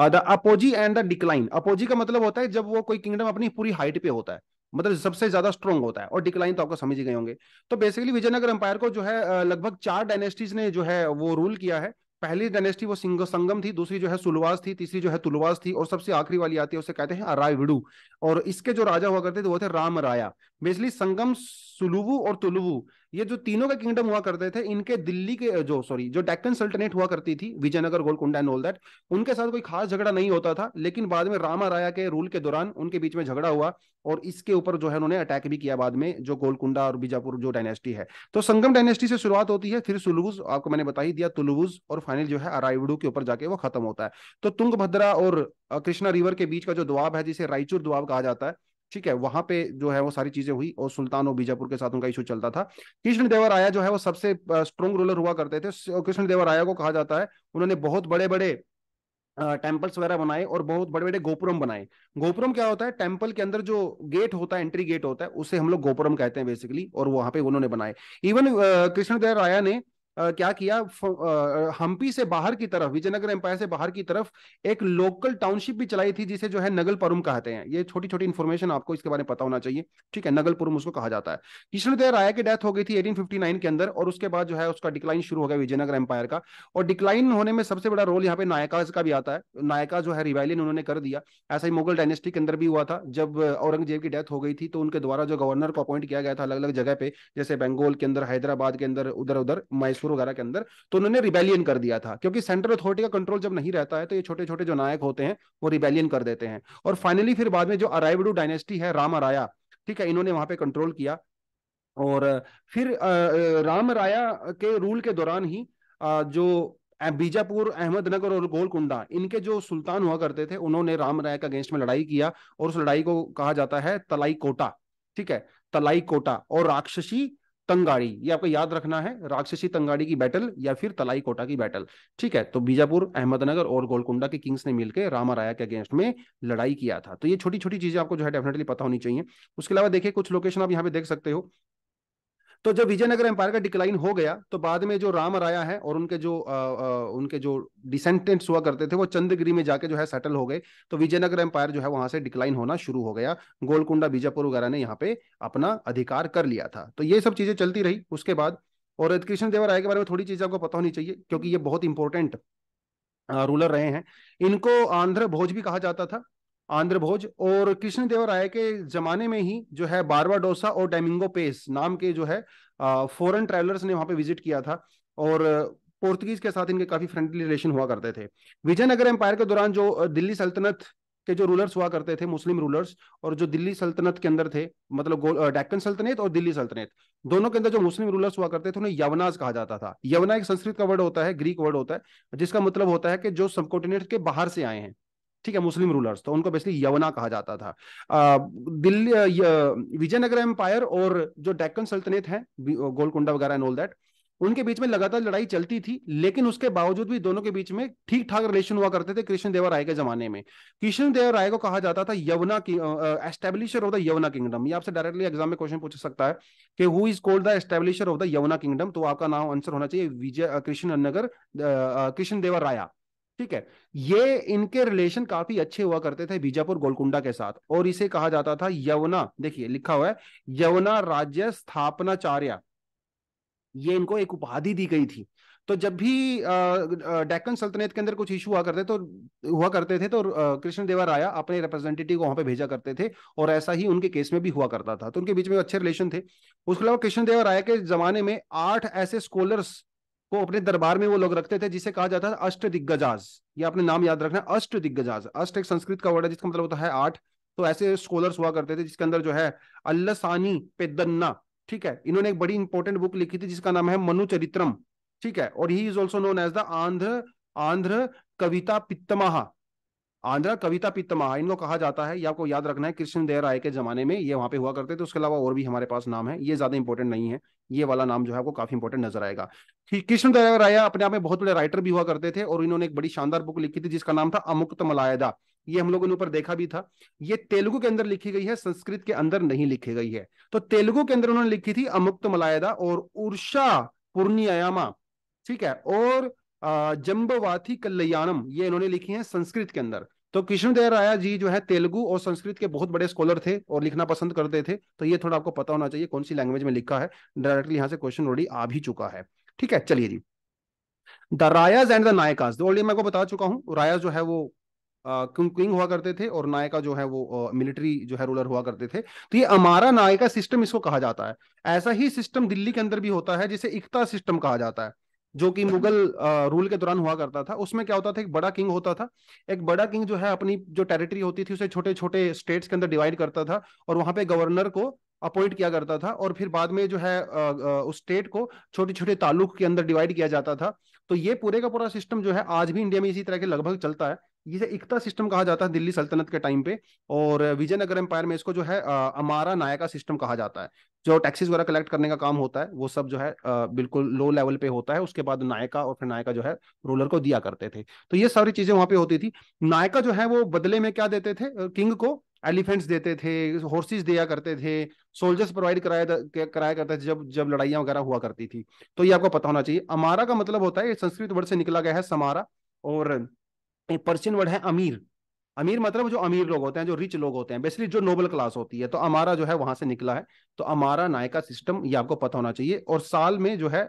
the apogee and the decline apogee का मतलब होता है जब वो कोई किंगडम अपनी पूरी हाइट पे होता है मतलब सबसे ज्यादा स्ट्रॉन्ग होता है और डिक्लाइन तो आपको समझ ही गए होंगे तो बेसिकली विजयनगर एम्पायर को जो है uh, लगभग चार डायनेस्टीज ने जो है वो रूल किया है पहली डायनेस्टी वो सिंग संगम थी दूसरी जो है सुलवास थी तीसरी जो है तुलवास थी और सबसे आखिरी वाली आती है उसे कहते हैं अरायविडू और इसके जो राजा हुआ करते थे वो थे राम राया बेसिकली संगम सुलुवु और तुलुवु ये जो तीनों का किंगडम हुआ करते थे इनके दिल्ली के जो सॉरी जो डेक्कन सल्टनेट हुआ करती थी Vijayanagar Golconda and all that उनके साथ कोई खास झगड़ा नहीं होता था लेकिन बाद में रामा राया के रूल के दौरान उनके बीच में झगड़ा हुआ और इसके ऊपर जो है उन्होंने अटैक भी किया बाद में जो गोलकुंडा और बीजापुर जो डायनेस्टी है तो संगम डायनेस्टी से शुरुआत होती है फिर सुलूज आपको मैंने बता ही दिया तुलूज और फाइनल जो है अराइवडू के ऊपर जाके वो खत्म होता है तो भद्रा और कृष्णा रिवर के बीच का जो दुआब है जिसे रायचूर दुआब कहा जाता है ठीक है वहां पे जो है वो सारी चीजें हुई और सुल्तान और बीजापुर के साथ उनका इशू चलता था कृष्ण आया जो है वो सबसे स्ट्रॉन्ग रूलर हुआ करते थे कृष्ण आया को कहा जाता है उन्होंने बहुत बड़े बड़े टेम्पल्स वगैरह बनाए और बहुत बड़े बड़े गोपुरम बनाए गोपुरम क्या होता है टेम्पल के अंदर जो गेट होता है एंट्री गेट होता है उसे हम लोग गोपुरम कहते हैं बेसिकली और वहां पे उन्होंने बनाए इवन कृष्ण राया ने क्या किया हम्पी से बाहर की तरफ विजयनगर एम्पायर से बाहर की तरफ एक लोकल टाउनशिप भी चलाई थी जिसे जो है नगलपुरम कहते हैं ये छोटी छोटी इन्फॉर्मेशन आपको इसके बारे में पता होना चाहिए ठीक है नगलपुरम उसको कहा जाता है कृष्णदेव राय की डेथ हो गई थी एटीन के अंदर और उसके बाद जो है उसका डिक्लाइन शुरू हो गया विजयनगर एम्पायर का और डिक्लाइन होने में सबसे बड़ा रोल यहाँ पे नायकाज का भी आता है नायका जो है रिवाइलियन उन्होंने कर दिया ऐसा ही मुगल डायनेस्टी के अंदर भी हुआ था जब औरंगजेब की डेथ हो गई थी तो उनके द्वारा जो गवर्नर को अपॉइंट किया गया था अलग अलग जगह पे जैसे बंगाल के अंदर हैदराबाद के अंदर उधर उधर मैसूर मैसूर वगैरह के अंदर तो उन्होंने रिबेलियन कर दिया था क्योंकि सेंट्रल अथॉरिटी का कंट्रोल जब नहीं रहता है तो ये छोटे छोटे जो नायक होते हैं वो रिबेलियन कर देते हैं और फाइनली फिर बाद में जो अराइवडू डायनेस्टी है राम अराया ठीक है इन्होंने वहां पे कंट्रोल किया और फिर राम राया के रूल के दौरान ही जो बीजापुर अहमदनगर और गोलकुंडा इनके जो सुल्तान हुआ करते थे उन्होंने राम राय के अगेंस्ट में लड़ाई किया और उस लड़ाई को कहा जाता है तलाई कोटा ठीक है तलाई कोटा और राक्षसी तंगाड़ी ये आपको याद रखना है राक्षसी तंगाड़ी की बैटल या फिर तलाई कोटा की बैटल ठीक है तो बीजापुर अहमदनगर और गोलकुंडा के किंग्स ने मिलकर राया के अगेंस्ट में लड़ाई किया था तो ये छोटी छोटी चीजें आपको जो है डेफिनेटली पता होनी चाहिए उसके अलावा देखिए कुछ लोकेशन आप यहाँ पे देख सकते हो तो जब विजयनगर एम्पायर का डिक्लाइन हो गया तो बाद में जो राम राया है और उनके जो आ, आ, उनके जो डिसेंटेंट्स हुआ करते थे वो चंद्रगिरी में जाके जो है सेटल हो गए तो विजयनगर एम्पायर जो है वहां से डिक्लाइन होना शुरू हो गया गोलकुंडा बीजापुर वगैरह ने यहाँ पे अपना अधिकार कर लिया था तो ये सब चीजें चलती रही उसके बाद और कृष्ण देवराय के बारे में थोड़ी चीजें आपको पता होनी चाहिए क्योंकि ये बहुत इंपॉर्टेंट रूलर रहे हैं इनको आंध्र भोज भी कहा जाता था आंध्र भोज और कृष्णदेव राय के जमाने में ही जो है बारवाडोसा और डेमिंगो पेस नाम के जो है फॉरेन ट्रेवलर्स ने वहां पे विजिट किया था और पोर्तुगीज के साथ इनके काफी फ्रेंडली रिलेशन हुआ करते थे विजयनगर एम्पायर के दौरान जो दिल्ली सल्तनत के जो रूलर्स हुआ करते थे मुस्लिम रूलर्स और जो दिल्ली सल्तनत के अंदर थे मतलब डेक्कन सल्तनत और दिल्ली सल्तनत दोनों के अंदर जो मुस्लिम रूलर्स हुआ करते थे उन्हें यवनाज कहा जाता था यवना एक संस्कृत का वर्ड होता है ग्रीक वर्ड होता है जिसका मतलब होता है कि जो सबकॉन्टिनेंट के बाहर से आए हैं ठीक है मुस्लिम रूलर्स तो उनको बेसिकली यवना कहा जाता था दिल्ली विजयनगर एम्पायर और जो डेक्कन सल्तनत है गोलकुंडा वगैरह एंड ऑल दैट उनके बीच में लगातार लड़ाई चलती थी लेकिन उसके बावजूद भी दोनों के बीच में ठीक ठाक रिलेशन हुआ करते थे कृष्ण देव राय के जमाने में कृष्ण देव राय को कहा जाता था यवना की establisher of the Yavana kingdom ये आपसे डायरेक्टली एग्जाम में क्वेश्चन पूछ सकता है कि who is called the establisher of the Yavana kingdom तो आपका नाम आंसर होना चाहिए विजय कृष्ण नगर कृष्ण देव राया ठीक है ये इनके रिलेशन काफी अच्छे हुआ करते थे बीजापुर गोलकुंडा के साथ और इसे कहा जाता था यवना देखिए लिखा हुआ है यवना राज्य स्थापनाचार्य ये इनको एक उपाधि दी गई थी तो जब भी डेक्कन सल्तनत के अंदर कुछ इशू हुआ करते तो हुआ करते थे तो कृष्ण देवा राय अपने रिप्रेजेंटेटिव को वहां पे भेजा करते थे और ऐसा ही उनके केस में भी हुआ करता था तो उनके बीच में अच्छे रिलेशन थे उसके अलावा कृष्ण देवा राय के जमाने में आठ ऐसे स्कॉलर्स को अपने दरबार में वो लोग रखते थे जिसे कहा जाता था अष्ट दिग्गजाज ये आपने नाम याद रखना अष्ट दिग्गजाज अष्ट एक संस्कृत का वर्ड है जिसका मतलब होता है आठ तो ऐसे स्कॉलर्स हुआ करते थे जिसके अंदर जो है अल्लसानी पेदन्ना ठीक है इन्होंने एक बड़ी इंपॉर्टेंट बुक लिखी थी जिसका नाम है मनु चरित्रम ठीक है और he is also known as the Andhra Andhra Kavita Pitamaha Andhra Kavita Pitamaha इनको कहा जाता है ये आपको याद रखना है कृष्ण देव राय के जमाने में ये वहां पे हुआ करते थे उसके अलावा और भी हमारे पास नाम है ये ज्यादा इंपॉर्टेंट नहीं है ये वाला नाम जो है आपको काफी इंपॉर्टेंट नजर आएगा कृष्ण देव राय अपने आप में बहुत बड़े राइटर भी हुआ करते थे और इन्होंने एक बड़ी शानदार बुक लिखी थी जिसका नाम था अमुक्त मलायदा ये हम लोगों ने ऊपर देखा भी था ये तेलुगु के अंदर लिखी गई है संस्कृत के अंदर नहीं लिखी गई है तो तेलुगु के अंदर उन्होंने लिखी थी अमुक्त मलायदा और उर्षा पूर्णियामा ठीक है और जम्बवाथी कल्याणम ये इन्होंने लिखी है संस्कृत के अंदर तो कृष्णदेव राय जी जो है तेलुगु और संस्कृत के बहुत बड़े स्कॉलर थे और लिखना पसंद करते थे तो ये थोड़ा आपको पता होना चाहिए कौन सी लैंग्वेज में लिखा है डायरेक्टली यहाँ से क्वेश्चन ऑलरेडी आ भी चुका है ठीक है चलिए जी the Rayas and the Nayakas already मैं को बता चुका हूँ राय जो है वो किंग हुआ करते थे और नायका जो है वो मिलिट्री जो है रूलर हुआ करते थे तो ये अमारा नायका सिस्टम इसको कहा जाता है ऐसा ही सिस्टम दिल्ली के अंदर भी होता है जिसे इकता सिस्टम कहा जाता है जो कि मुगल रूल के दौरान हुआ करता था उसमें क्या होता था एक बड़ा किंग होता था एक बड़ा किंग जो है अपनी जो टेरिटरी होती थी उसे छोटे छोटे स्टेट्स के अंदर डिवाइड करता था और वहां पे गवर्नर को अपॉइंट किया करता था और फिर बाद में जो है उस स्टेट को छोटे छोटे तालुक के अंदर डिवाइड किया जाता था तो ये पूरे का पूरा सिस्टम जो है आज भी इंडिया में इसी तरह के लगभग चलता है इसे इकता सिस्टम कहा जाता है दिल्ली सल्तनत के टाइम पे और विजयनगर एम्पायर में इसको जो है अमारा नायका सिस्टम कहा जाता है जो टैक्सीज वगैरह कलेक्ट करने का काम होता है वो सब जो है बिल्कुल लो लेवल पे होता है उसके बाद नायका और फिर नायका जो है रूलर को दिया करते थे तो ये सारी चीजें वहां पे होती थी नायका जो है वो बदले में क्या देते थे किंग को एलिफेंट्स देते थे हॉर्सेस दिया करते थे सोल्जर्स प्रोवाइड कराया कराया करते थे जब जब लड़ाइयां वगैरह हुआ करती थी तो ये आपको पता होना चाहिए अमारा का मतलब होता है संस्कृत वर्ड से निकला गया है समारा और पर्शियन वर्ड है अमीर अमीर मतलब जो अमीर लोग होते हैं जो रिच लोग होते हैं बेसिकली जो नोबल क्लास होती है तो अमारा जो है वहां से निकला है तो अमारा नायका सिस्टम ये आपको पता होना चाहिए और साल में जो है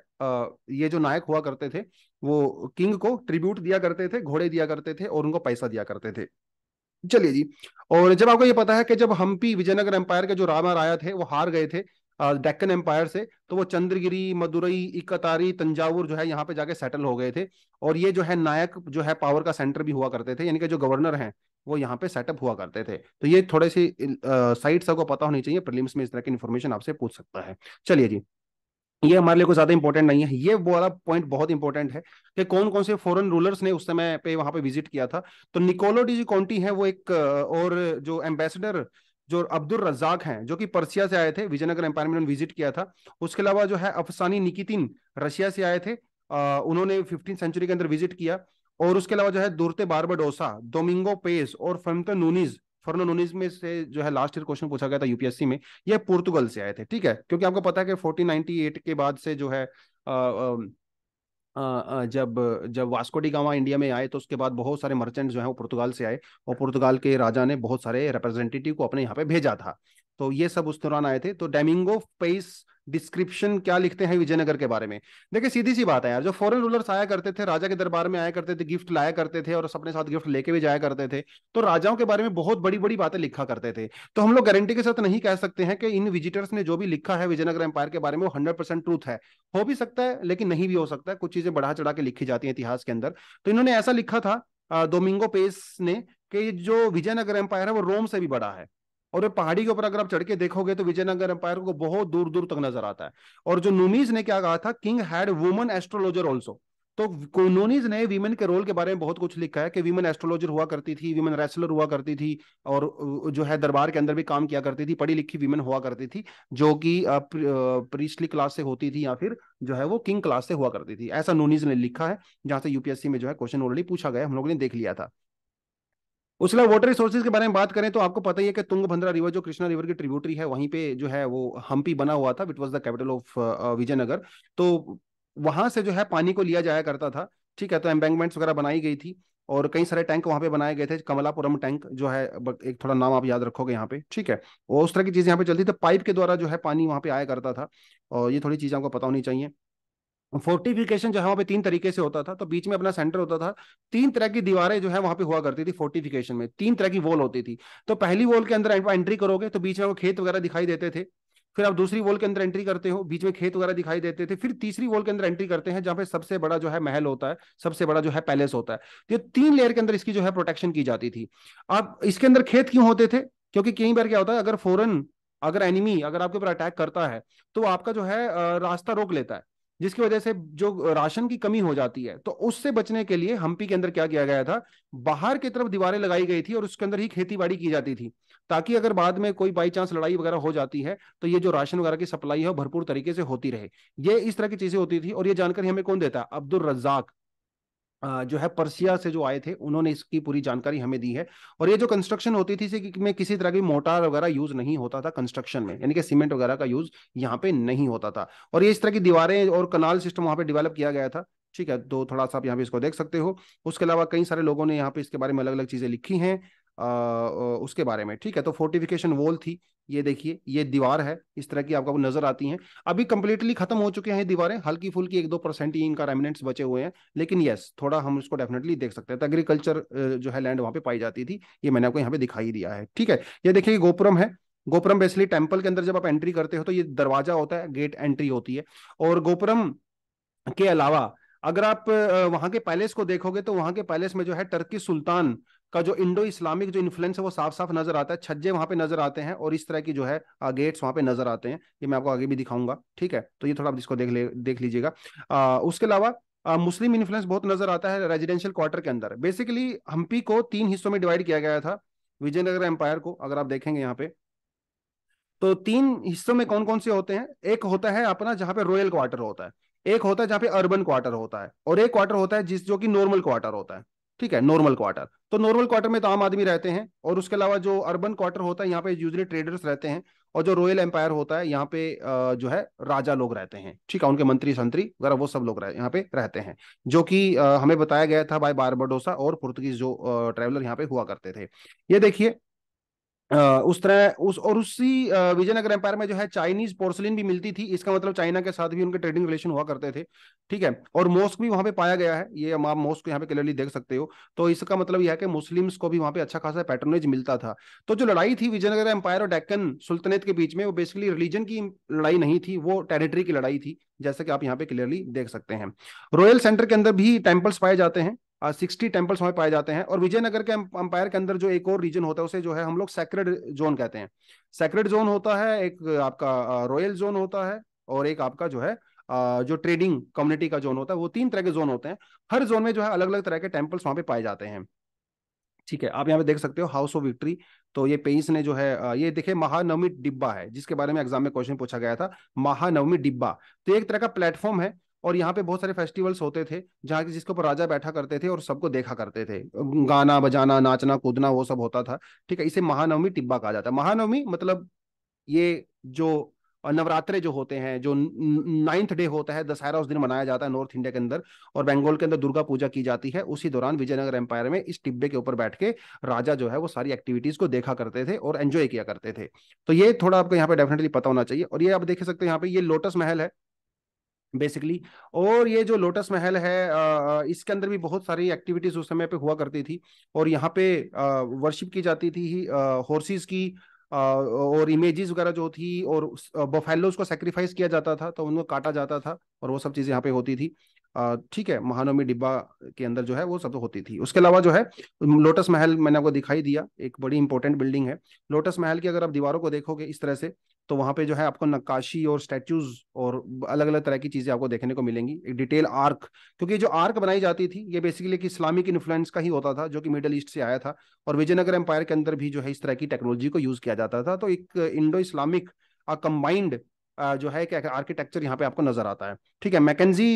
ये जो नायक हुआ करते थे वो किंग को ट्रिब्यूट दिया करते थे घोड़े दिया करते थे और उनको पैसा दिया करते थे चलिए जी और जब आपको ये पता है कि जब हम्पी विजयनगर एम्पायर के जो रामा राया थे वो हार गए थे डेक्कन एम्पायर से तो वो चंद्रगिरी मदुरई इकतारी तंजावुर जो है यहाँ पे जाके सेटल हो गए थे और ये जो है नायक जो है पावर का सेंटर भी हुआ करते थे यानी कि जो गवर्नर हैं वो यहाँ पे सेटअप हुआ करते थे तो ये थोड़े सी साइट सबको पता होनी चाहिए प्रीलिम्स में इस तरह की इन्फॉर्मेशन आपसे पूछ सकता है चलिए जी ये हमारे लिए कोई ज्यादा इंपॉर्टेंट नहीं है ये वाला पॉइंट बहुत इंपॉर्टेंट है कि कौन कौन से फॉरेन रूलर्स ने उस समय पे वहां पे विजिट किया था तो निकोलो डीजी कॉन्टी है वो एक और जो एम्बेसडर जो अब्दुल रजाक हैं जो कि पर्सिया से आए थे विजयनगर एम्पायर में उन्होंने विजिट किया था उसके अलावा जो है अफसानी निकितिन रशिया से आए थे आ, उन्होंने फिफ्टीन सेंचुरी के अंदर विजिट किया और उसके अलावा जो है दूरते बारबाडोसा डोमिंगो पेस और फर्मटो नूनिज फर्नो नूनिज में से जो है लास्ट ईयर क्वेश्चन पूछा गया था यूपीएससी में ये पुर्तगाल से आए थे ठीक है क्योंकि आपको पता है कि फोर्टीन नाइनटी एट के बाद से जो है आ, आ, जब जब वास्कोडी गावा इंडिया में आए तो उसके बाद बहुत सारे मर्चेंट जो है वो पुर्तगाल से आए और पुर्तगाल के राजा ने बहुत सारे रिप्रेजेंटेटिव को अपने यहाँ पे भेजा था तो ये सब उस दौरान आए थे तो डेमिंगो पेस डिस्क्रिप्शन क्या लिखते हैं विजयनगर के बारे में देखिए सीधी सी बात है यार जो फॉरेन रूलर्स आया करते थे राजा के दरबार में आया करते थे गिफ्ट लाया करते थे और अपने साथ गिफ्ट लेके भी जाया करते थे तो राजाओं के बारे में बहुत बड़ी बड़ी बातें लिखा करते थे तो हम लोग गारंटी के साथ नहीं कह सकते हैं कि इन विजिटर्स ने जो भी लिखा है विजयनगर एम्पायर के बारे में वो हंड्रेड ट्रूथ है हो भी सकता है लेकिन नहीं भी हो सकता है कुछ चीजें बढ़ा चढ़ा के लिखी जाती है इतिहास के अंदर तो इन्होंने ऐसा लिखा था डोमिंगो पेस ने कि जो विजयनगर एम्पायर है वो रोम से भी बड़ा है और पहाड़ी के ऊपर अगर आप चढ़ के देखोगे तो विजयनगर एम्पायर को बहुत दूर दूर तक नजर आता है और जो नुमीज ने क्या कहा था king had woman astrologer also तो नोनीज ने वीमेन के रोल के बारे में बहुत कुछ लिखा है कि वीमेन एस्ट्रोलॉजर हुआ करती थी वीमेन रेसलर हुआ करती थी और जो है दरबार के अंदर भी काम किया करती थी पढ़ी लिखी वीमेन हुआ करती थी जो कि प्रीस्टली क्लास से होती थी या फिर जो है वो किंग क्लास से हुआ करती थी ऐसा नोनीज ने लिखा है जहां से यूपीएससी में जो है क्वेश्चन ऑलरेडी पूछा गया हम लोगों ने देख लिया था उस वाटर रिसोर्सेज के बारे में बात करें तो आपको पता ही है कि तुंग भंद्रा रिवर जो कृष्णा रिवर की ट्रिब्यूटरी है वहीं पे जो है वो हम्पी बना हुआ था which was the capital of Vijayanagar तो वहां से जो है पानी को लिया जाया करता था ठीक है तो एम्बैंकमेंट्स वगैरह बनाई गई थी और कई सारे टैंक वहां पे बनाए गए थे कमलापुरम टैंक जो है एक थोड़ा नाम आप याद रखोगे यहाँ पे ठीक है और उस तरह की चीजें यहाँ पे चलती तो पाइप के द्वारा जो है पानी वहाँ पे आया करता था और ये थोड़ी चीजें आपको पता होनी चाहिए फोर्टिफिकेशन जो है वहाँ पे तीन तरीके से होता था तो बीच में अपना सेंटर होता था तीन तरह की दीवारें जो है वहां पे हुआ करती थी फोर्टिफिकेशन में तीन तरह की वॉल होती थी तो पहली वॉल के अंदर एंट्री करोगे तो बीच में वो खेत वगैरह दिखाई देते थे फिर आप दूसरी वॉल के अंदर एंट्री करते हो बीच में खेत वगैरह दिखाई देते थे फिर तीसरी वॉल के अंदर एंट्री करते हैं जहाँ पे सबसे बड़ा जो है महल होता है सबसे बड़ा जो है पैलेस होता है तो ये तीन लेयर के अंदर इसकी जो है प्रोटेक्शन की जाती थी अब इसके अंदर खेत क्यों होते थे क्योंकि कई बार क्या होता है अगर फॉरन अगर एनिमी अगर आपके ऊपर अटैक करता है तो आपका जो है रास्ता रोक लेता है जिसकी वजह से जो राशन की कमी हो जाती है तो उससे बचने के लिए हम्पी के अंदर क्या किया गया था बाहर की तरफ दीवारें लगाई गई थी और उसके अंदर ही खेती बाड़ी की जाती थी ताकि अगर बाद में कोई बाई चांस लड़ाई वगैरह हो जाती है तो ये जो राशन वगैरह की सप्लाई है भरपूर तरीके से होती रहे ये इस तरह की चीजें होती थी और ये जानकारी हमें कौन देता अब्दुल रजाक जो है परसिया से जो आए थे उन्होंने इसकी पूरी जानकारी हमें दी है और ये जो कंस्ट्रक्शन होती थी कि में किसी तरह की मोटार वगैरह यूज नहीं होता था कंस्ट्रक्शन में यानी कि सीमेंट वगैरह का यूज यहाँ पे नहीं होता था और ये इस तरह की दीवारें और कनाल सिस्टम वहां पे डेवलप किया गया था ठीक है तो थोड़ा सा आप यहाँ पे इसको देख सकते हो उसके अलावा कई सारे लोगों ने यहाँ पे इसके बारे में अलग अलग चीजें लिखी हैं उसके बारे में ठीक है तो फोर्टिफिकेशन वॉल थी ये देखिए ये दीवार है इस तरह की आपको नजर आती हैं अभी कंप्लीटली खत्म हो चुके हैं दीवारें हल्की फुल्की एक दो परसेंट ही इनका रेमिनेंट्स बचे हुए हैं लेकिन यस थोड़ा हम इसको डेफिनेटली देख सकते हैं तो एग्रीकल्चर जो है लैंड वहां पे पाई जाती थी ये मैंने आपको यहाँ पे दिखाई दिया है ठीक है ये देखिए गोपुरम है गोपुरम बेसिकली टेम्पल के अंदर जब आप एंट्री करते हो तो ये दरवाजा होता है गेट एंट्री होती है और गोपुरम के अलावा अगर आप वहां के पैलेस को देखोगे तो वहां के पैलेस में जो है टर्की सुल्तान का जो इंडो इस्लामिक जो इन्फ्लुएंस है वो साफ साफ नजर आता है छज्जे वहां पे नजर आते हैं और इस तरह की जो है गेट्स वहां पे नजर आते हैं ये मैं आपको आगे भी दिखाऊंगा ठीक है तो ये थोड़ा आप इसको देख ले देख लीजिएगा उसके अलावा मुस्लिम इन्फ्लुएंस बहुत नजर आता है रेजिडेंशियल क्वार्टर के अंदर बेसिकली हम्पी को तीन हिस्सों में डिवाइड किया गया था विजयनगर एम्पायर को अगर आप देखेंगे यहाँ पे तो तीन हिस्सों में कौन कौन से होते हैं एक होता है अपना जहाँ पे रॉयल क्वार्टर होता है एक होता है जहाँ पे अर्बन क्वार्टर होता है और एक क्वार्टर होता है जिस जो कि नॉर्मल क्वार्टर होता है ठीक है नॉर्मल क्वार्टर तो नॉर्मल क्वार्टर में तो आम आदमी रहते हैं और उसके अलावा जो अर्बन क्वार्टर होता है यहाँ पे यूजली ट्रेडर्स रहते हैं और जो रॉयल एम्पायर होता है यहाँ पे जो है राजा लोग रहते हैं ठीक है उनके मंत्री संतरी वगैरह वो सब लोग यहाँ पे रहते हैं जो कि हमें बताया गया था बाय बारबडोसा और पुर्तगीज जो ट्रेवलर यहाँ पे हुआ करते थे ये देखिए उस तरह उस और उसी विजयनगर एम्पायर में जो है चाइनीज पोर्सलिन भी मिलती थी इसका मतलब चाइना के साथ भी उनके ट्रेडिंग रिलेशन हुआ करते थे ठीक है और मोस्क भी वहां पे पाया गया है ये आप मोस्क यहाँ पे क्लियरली देख सकते हो तो इसका मतलब यह है कि मुस्लिम्स को भी वहां पे अच्छा खासा पैटर्नेज मिलता था तो जो लड़ाई थी विजयनगर एम्पायर और डेक्कन सुल्तनत के बीच में वो बेसिकली रिलीजन की लड़ाई नहीं थी वो टेरिटरी की लड़ाई थी जैसा कि आप यहाँ पे क्लियरली देख सकते हैं रॉयल सेंटर के अंदर भी टेम्पल्स पाए जाते हैं सिक्सटी टेम्पल्स वहाँ पाए जाते हैं और विजयनगर के अंपायर के अंदर जो एक और रीजन होता है उसे जो है हम लोग सेक्रेड जोन कहते हैं सेक्रेड जोन होता है एक आपका रॉयल जोन होता है और एक आपका जो है जो ट्रेडिंग कम्युनिटी का जोन होता है वो तीन तरह के जोन होते हैं हर जोन में जो है अलग अलग तरह के टेम्पल्स वहाँ पे पाए जाते हैं ठीक है आप यहाँ पे देख सकते हो हाउस ऑफ विक्ट्री तो ये पेइस ने जो है ये देखे महानवमी डिब्बा है जिसके बारे में एग्जाम में क्वेश्चन पूछा गया था महानवमी डिब्बा तो एक तरह का प्लेटफॉर्म है और यहाँ पे बहुत सारे फेस्टिवल्स होते थे जहाँ जिसके ऊपर राजा बैठा करते थे और सबको देखा करते थे गाना बजाना नाचना कूदना वो सब होता था ठीक है इसे महानवमी टिब्बा कहा जाता है महानवमी मतलब ये जो नवरात्रे जो होते हैं जो नाइन्थ डे होता है दशहरा उस दिन मनाया जाता है नॉर्थ इंडिया के अंदर और बंगाल के अंदर दुर्गा पूजा की जाती है उसी दौरान विजयनगर एम्पायर में इस टिब्बे के ऊपर बैठ के राजा जो है वो सारी एक्टिविटीज को देखा करते थे और एंजॉय किया करते थे तो ये थोड़ा आपको यहाँ पे डेफिनेटली पता होना चाहिए और ये आप देख सकते हैं यहाँ पे ये लोटस महल है बेसिकली और ये जो लोटस महल है इसके अंदर भी बहुत सारी एक्टिविटीज उस समय पे हुआ करती थी और यहाँ पे वर्शिप की जाती थी हॉर्सिस की और इमेजेस वगैरह जो थी और बफेलोज को सेक्रीफाइस किया जाता था तो उनको काटा जाता था और वो सब चीज़ यहाँ पे होती थी ठीक है महानवमी डिब्बा के अंदर जो है वो सब तो होती थी उसके अलावा जो है लोटस महल मैंने आपको दिखाई दिया एक बड़ी इंपॉर्टेंट बिल्डिंग है लोटस महल की अगर आप दीवारों को देखोगे इस तरह से तो वहाँ पे जो है आपको नक्काशी और स्टैचूज और अलग अलग तरह की चीज़ें आपको देखने को मिलेंगी एक डिटेल आर्क क्योंकि जो आर्क बनाई जाती थी ये बेसिकली एक इस्लामिक इन्फ्लुएंस का ही होता था जो कि मिडल ईस्ट से आया था और विजयनगर एम्पायर के अंदर भी जो है इस तरह की टेक्नोलॉजी को यूज़ किया जाता था तो एक इंडो इस्लामिक कंबाइंड जो है एक आर्किटेक्चर यहाँ पे आपको नजर आता है ठीक है मैकेजी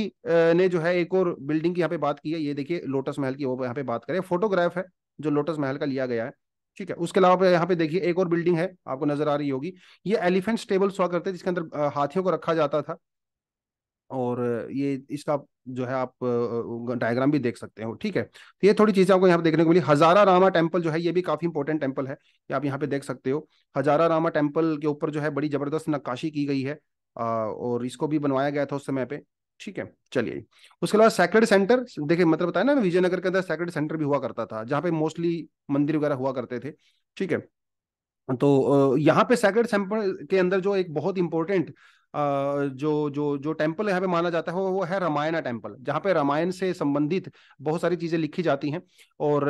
ने जो है एक और बिल्डिंग की यहाँ पे बात की है ये देखिए लोटस महल की वो यहाँ पे बात करें फोटोग्राफ है जो लोटस महल का लिया गया है ठीक है उसके अलावा यहाँ पे देखिए एक और बिल्डिंग है आपको नजर आ रही होगी ये एलिफेंट टेबल हुआ करते जिसके अंदर हाथियों को रखा जाता था और ये इसका जो है आप डायग्राम भी देख सकते हो ठीक है तो ये थोड़ी चीजें आपको यहाँ पे देखने को मिली हजारा रामा टेम्पल जो है ये भी काफी इंपॉर्टेंट टेम्पल है ये आप यहाँ पे देख सकते हो हजारा रामा टेम्पल के ऊपर जो है बड़ी जबरदस्त नक्काशी की गई है और इसको भी बनवाया गया था उस समय पे ठीक है चलिए उसके अलावा सैक्रेड सेंटर देखिए मतलब बताया ना विजयनगर के अंदर सैक्रेड सेंटर भी हुआ करता था जहाँ पे मोस्टली मंदिर वगैरह हुआ करते थे ठीक है तो यहाँ पे सैक्रेड सेंटर के अंदर जो एक बहुत इंपॉर्टेंट जो जो जो टेम्पल यहाँ पे माना जाता है वो है रामायणा टेम्पल जहाँ पे रामायण से संबंधित बहुत सारी चीजें लिखी जाती हैं और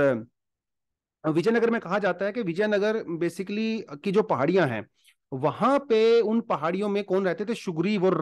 विजयनगर में कहा जाता है कि विजयनगर बेसिकली की जो पहाड़ियां हैं वहां पे उन पहाड़ियों में कौन रहते थे शुग्रीव और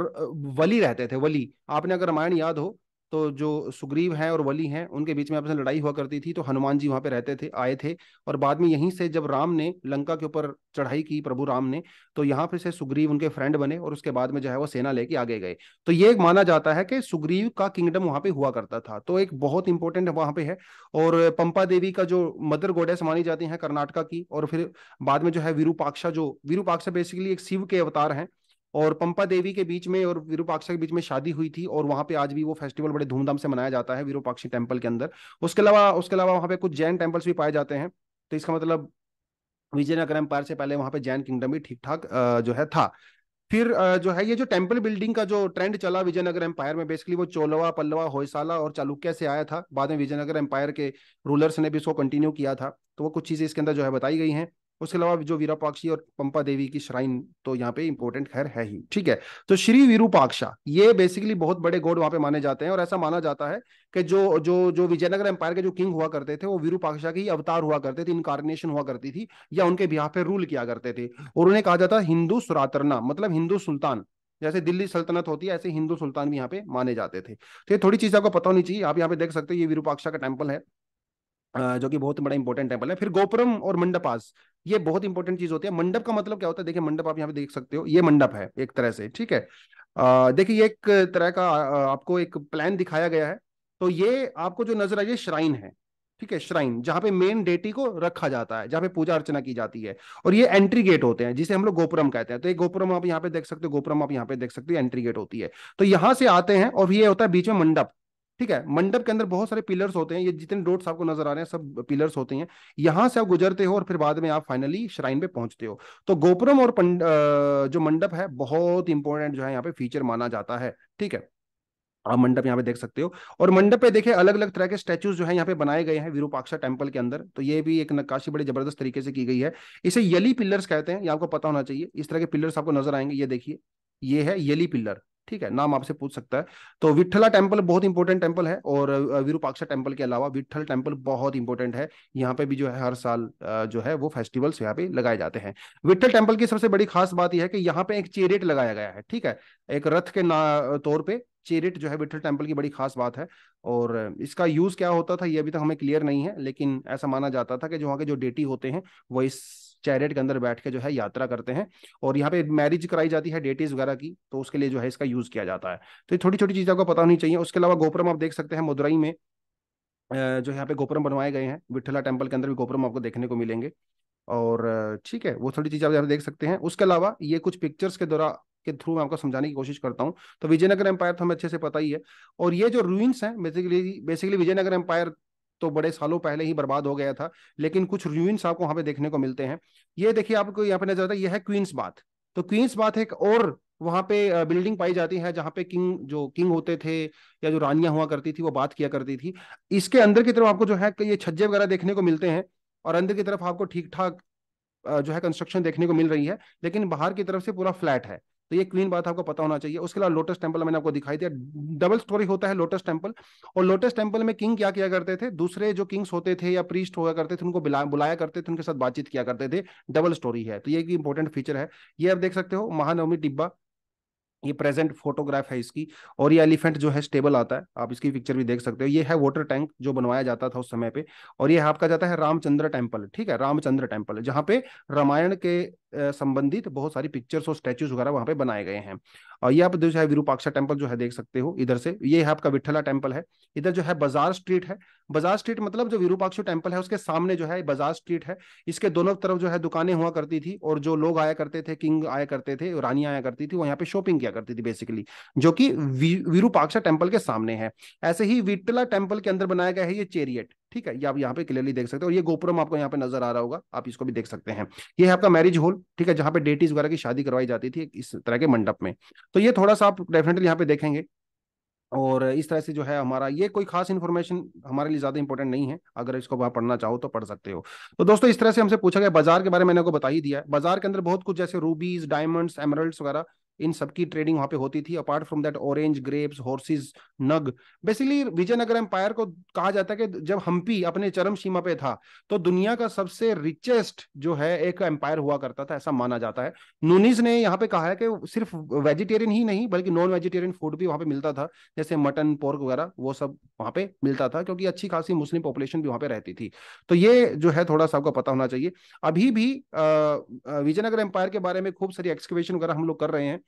वली रहते थे वली आपने अगर रामायण याद हो तो जो सुग्रीव हैं और वली हैं उनके बीच में आपस में लड़ाई हुआ करती थी तो हनुमान जी वहां पे रहते थे आए थे और बाद में यहीं से जब राम ने लंका के ऊपर चढ़ाई की प्रभु राम ने तो यहाँ पे से सुग्रीव उनके फ्रेंड बने और उसके बाद में जो है वो सेना लेके आगे गए तो ये एक माना जाता है कि सुग्रीव का किंगडम वहां पे हुआ करता था तो एक बहुत इंपॉर्टेंट वहां पे है और पंपा देवी का जो मदर गोडेस मानी जाती है कर्नाटका की और फिर बाद में जो है वीरूपाक्षा जो वीरूपाक्षा बेसिकली एक शिव के अवतार हैं और पंपा देवी के बीच में और विरूपाक्षा के बीच में शादी हुई थी और वहाँ पे आज भी वो फेस्टिवल बड़े धूमधाम से मनाया जाता है विरूपाक्षी टेम्पल के अंदर उसके अलावा उसके अलावा वहां पे कुछ जैन टेम्पल्स भी पाए जाते हैं तो इसका मतलब विजयनगर एम्पायर से पहले वहाँ पे जैन किंगडम भी ठीक ठाक जो है था फिर जो है ये जो टेम्पल बिल्डिंग का जो ट्रेंड चला विजयनगर एम्पायर में बेसिकली वो चोलवा पल्लवा होयसाला और चालुक्य से आया था बाद में विजयनगर एम्पायर के रूलर्स ने भी इसको कंटिन्यू किया था तो वो कुछ चीज़ें इसके अंदर जो है बताई गई हैं उसके अलावा जो वीरापाक्षी और पंपा देवी की श्राइन तो यहाँ पे इंपॉर्टेंट खैर है ही ठीक है तो श्री वीरूपाक्षा ये बेसिकली बहुत बड़े गॉड वहां पे माने जाते हैं और ऐसा माना जाता है कि जो जो जो विजयनगर एम्पायर के जो किंग हुआ करते थे वो विरूपाक्षा के ही अवतार हुआ करते थे इनकारनेशन हुआ करती थी या उनके बिहार पे रूल किया करते थे और उन्हें कहा जाता हिंदू सुरातरना मतलब हिंदू सुल्तान जैसे दिल्ली सल्तनत होती है ऐसे हिंदू सुल्तान भी यहाँ पे माने जाते थे तो ये थोड़ी चीज आपको पता होनी चाहिए आप यहाँ पे देख सकते हैं ये वीरूपाक्षा का टेम्पल है जो कि बहुत बड़ा इंपॉर्टेंट टेम्पल है फिर गोपुरम और मंडपास ये बहुत इंपॉर्टेंट चीज होती है मंडप का मतलब क्या होता है देखिए मंडप आप यहाँ पे देख सकते हो ये मंडप है एक तरह से ठीक है देखिए ये एक तरह का आपको एक प्लान दिखाया गया है तो ये आपको जो नजर आई श्राइन है ठीक है श्राइन जहाँ पे मेन डेटी को रखा जाता है जहाँ पे पूजा अर्चना की जाती है और ये एंट्री गेट होते हैं जिसे हम लोग गोपुरम कहते हैं तो एक गोपुरम आप यहाँ पे देख सकते हो गोपुरम आप यहाँ पे देख सकते हो एंट्री गेट होती है तो यहाँ से आते हैं और ये होता है बीच में मंडप ठीक है मंडप के अंदर बहुत सारे पिलर्स होते हैं ये जितने डोट्स आपको नजर आ रहे हैं सब पिलर्स होते हैं यहाँ से आप गुजरते हो और फिर बाद में आप फाइनली श्राइन पे पहुंचते हो तो गोपुरम और पंड, जो मंडप है बहुत इंपॉर्टेंट जो है यहाँ पे फीचर माना जाता है ठीक है आप मंडप यहाँ पे देख सकते हो और मंडप पे देखे अलग अलग तरह के स्टैचूज जो है यहाँ पे बनाए गए हैं विरूपाक्षा टेम्पल के अंदर तो ये भी एक नक्काशी बड़ी जबरदस्त तरीके से की गई है इसे यली पिलर्स कहते हैं ये आपको पता होना चाहिए इस तरह के पिलर्स आपको नजर आएंगे ये देखिए ये है यली पिलर ठीक है नाम आपसे पूछ सकता है तो विठला टेम्पल बहुत इंपॉर्टेंट टेम्पल है और विरूपाक्षा टेम्पल के अलावा विठल टेम्पल बहुत इंपॉर्टेंट है यहाँ पे भी जो है हर साल जो है वो फेस्टिवल्स यहाँ पे लगाए जाते हैं विठल टेम्पल की सबसे बड़ी खास बात यह है कि यहाँ पे एक चेरेट लगाया गया है ठीक है एक रथ के ना तौर पर चेरेट जो है विठल टेम्पल की बड़ी खास बात है और इसका यूज क्या होता था ये अभी तक हमें क्लियर नहीं है लेकिन ऐसा माना जाता था कि जो वहाँ के जो डेटी होते हैं वो इस चैरियट के अंदर बैठ के जो है यात्रा करते हैं और यहाँ पे मैरिज कराई जाती है डेटिस वगैरह की तो उसके लिए जो है इसका यूज किया जाता है तो ये छोटी छोटी चीज़ों को पता होनी चाहिए उसके अलावा गोपुरम आप देख सकते हैं मदुरई में जो यहाँ पे गोपुरम बनवाए गए हैं विठला टेम्पल के अंदर भी गोपुरम आपको देखने को मिलेंगे और ठीक है वो थोड़ी चीज़ आप यहाँ देख सकते हैं उसके अलावा ये कुछ पिक्चर्स के द्वारा के थ्रू मैं आपको समझाने की कोशिश करता हूँ तो विजयनगर एम्पायर तो हमें अच्छे से पता ही है और ये जो रूइंस हैं बेसिकली बेसिकली विजयनगर एम्पायर तो बड़े सालों पहले ही बर्बाद हो गया था लेकिन कुछ रूइंस आपको वहां पे देखने को मिलते हैं ये देखिए आपको यहाँ पे नजर आता है यह है क्वींस बाथ तो क्वींस बाथ एक और वहां पे बिल्डिंग पाई जाती है जहां पे किंग जो किंग होते थे या जो रानियां हुआ करती थी वो बात किया करती थी इसके अंदर की तरफ आपको जो है ये छज्जे वगैरह देखने को मिलते हैं और अंदर की तरफ आपको ठीक ठाक जो है कंस्ट्रक्शन देखने को मिल रही है लेकिन बाहर की तरफ से पूरा फ्लैट है तो ये क्लीन बात आपको पता होना चाहिए उसके अलावा लोटस टेम्पल मैंने आपको दिखाई दिया डबल स्टोरी होता है लोटस टेम्पल और लोटस टेम्पल में किंग क्या किया करते थे दूसरे जो किंग्स होते थे या प्रीस्ट होया करते थे उनको बुलाया करते थे उनके साथ बातचीत किया करते थे डबल स्टोरी है तो ये एक इंपॉर्टेंट फीचर है ये आप देख सकते हो महानवमी टिब्बा ये प्रेजेंट फोटोग्राफ है इसकी और ये एलिफेंट जो है स्टेबल आता है आप इसकी पिक्चर भी देख सकते हो ये है वाटर टैंक जो बनवाया जाता था उस समय पे और ये आपका जाता है रामचंद्र टेम्पल ठीक है रामचंद्र टेम्पल जहाँ पे रामायण के संबंधित बहुत सारी पिक्चर्स और स्टैचूज वगैरह वहां पे बनाए गए हैं और ये आप जो है विरूपाक्षा टेम्पल जो है देख सकते हो इधर से ये है आपका विठला टेम्पल है इधर जो है बाजार स्ट्रीट है बाजार स्ट्रीट मतलब जो विरूपाक्ष टेम्पल है उसके सामने जो है बाजार स्ट्रीट है इसके दोनों तरफ जो है दुकानें हुआ करती थी और जो लोग आया करते थे किंग आया करते थे रानी आया करती थी वो यहाँ पे शॉपिंग किया करती थी बेसिकली जो की विरूपाक्षा टेम्पल के सामने है ऐसे ही विठला टेम्पल के अंदर बनाया गया है ये चेरियट ठीक है ये आप यहाँ पे क्लियरली देख सकते हो और ये गोपुरम आपको यहाँ पे नजर आ रहा होगा आप इसको भी देख सकते हैं ये है आपका मैरिज हॉल ठीक है जहाँ पे डेटीज वगैरह की शादी करवाई जाती थी इस तरह के मंडप में तो ये थोड़ा सा आप डेफिनेटली यहाँ पे देखेंगे और इस तरह से जो है हमारा ये कोई खास इन्फॉर्मेशन हमारे लिए ज़्यादा इंपॉर्टेंट नहीं है अगर इसको वहाँ पढ़ना चाहो तो पढ़ सकते हो तो दोस्तों इस तरह से हमसे पूछा गया बाजार के बारे में मैंने आपको बता ही दिया है बाजार के अंदर बहुत कुछ जैसे रूबीज डायमंड्स एमरल्ड्स वगैरह इन सबकी ट्रेडिंग वहां पे होती थी apart from that orange grapes horses नग बेसिकली विजयनगर एम्पायर को कहा जाता है कि जब हम्पी अपने चरम सीमा पे था तो दुनिया का सबसे रिचेस्ट जो है एक एम्पायर हुआ करता था ऐसा माना जाता है नूनिज ने यहाँ पे कहा है कि सिर्फ वेजिटेरियन ही नहीं बल्कि नॉन वेजिटेरियन फूड भी वहां पे मिलता था जैसे मटन पोर्क वगैरह वो सब वहां पे मिलता था क्योंकि अच्छी खासी मुस्लिम पॉपुलेशन भी वहां पे रहती थी तो ये जो है थोड़ा सा आपको पता होना चाहिए अभी भी विजयनगर एम्पायर के बारे में खूब सारी एक्सकवेशन वगैरह हम लोग कर रहे हैं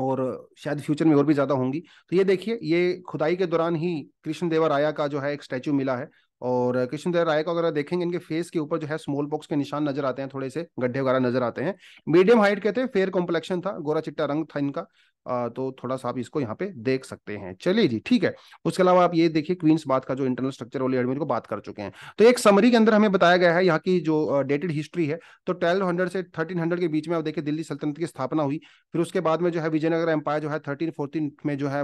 और शायद फ्यूचर में और भी ज्यादा होंगी तो ये देखिए ये खुदाई के दौरान ही कृष्ण देवा राया का जो है एक स्टैचू मिला है और कृष्ण देव राय का अगर देखेंगे इनके फेस के ऊपर जो है स्मॉल बॉक्स के निशान नजर आते हैं थोड़े से गड्ढे वगैरह नजर आते हैं मीडियम हाइट के थे फेयर कॉम्प्लेक्शन था गोरा चिट्टा रंग था इनका तो थोड़ा सा आप इसको यहाँ पे देख सकते हैं चलिए जी ठीक है उसके अलावा आप ये देखिए क्वींस बात का जो इंटरनल स्ट्रक्चर वाली एडमिट को बात कर चुके हैं तो एक समरी के अंदर हमें बताया गया है यहाँ की जो डेटेड हिस्ट्री है तो ट्वेल्व से थर्टीन के बीच में आप देखिए दिल्ली सल्तनत की स्थापना हुई फिर उसके बाद में जो है विजयनगर एम्पायर जो है थर्टीन फोर्टीन में जो है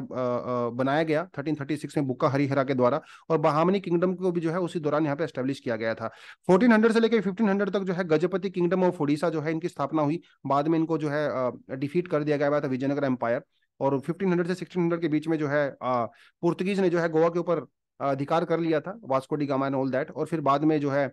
बनाया गया थर्टीन थर्टी सिक्स में बुक्का हरिहरा के द्वारा और बहामनी किंगडम को भी जो है उसी दौरान यहाँ पे स्टेब्लिश किया गया था फोर्टीन हंड्रेड से लेकर फिफ्टीन हंड्रेड तक जो है गजपति किंगडम ऑफ ओडिशा जो है इनकी स्थापना हुई बाद में इनको जो है डिफीट कर दिया गया था विजयनगर एम्पायर एम्पायर और 1500 से 1600 के बीच में जो है पुर्तगीज ने जो है गोवा के ऊपर अधिकार कर लिया था Vasco da Gama and all that और फिर बाद में जो है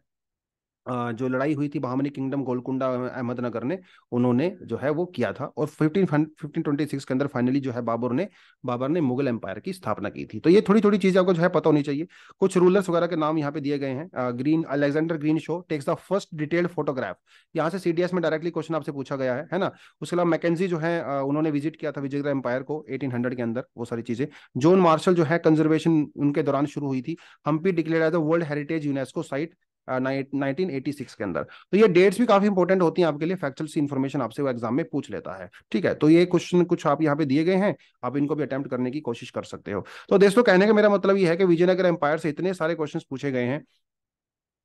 जो लड़ाई हुई थी बहामनी किंगडम गोलकुंडा अहमदनगर ने उन्होंने जो है वो किया था और फिफ्टीन फिफ्टीन ट्वेंटी सिक्स के अंदर फाइनली जो है बाबर ने बाबर ने मुगल एम्पायर की स्थापना की थी तो ये थोड़ी थोड़ी चीजें आपको जो है पता होनी चाहिए कुछ रूलर्स वगैरह के नाम यहाँ पे दिए गए हैं green Alexander green show takes the first detailed photograph यहाँ से सीडीएस में डायरेक्टली क्वेश्चन आपसे पूछा गया है है ना उसके अलावा मैकेजी जो है उन्होंने विजिट किया था विजयगढ़ एम्पायर को एटीन के अंदर वो सारी चीजें जोन मार्शल जो है कंजर्वेशन उनके दौरान शुरू हुई थी Hampi declare as world heritage UNESCO site 1986 के अंदर तो ये डेट्स भी काफी इंपॉर्टेंट होती हैं आपके लिए फैक्चुअल सी इन्फॉर्मेशन आपसे वो एग्जाम में पूछ लेता है ठीक है तो ये क्वेश्चन कुछ आप यहाँ पे दिए गए हैं आप इनको भी अटेम्प्ट करने की कोशिश कर सकते हो तो दोस्तों कहने का मेरा मतलब ये है कि विजयनगर एम्पायर से इतने सारे क्वेश्चन पूछे गए हैं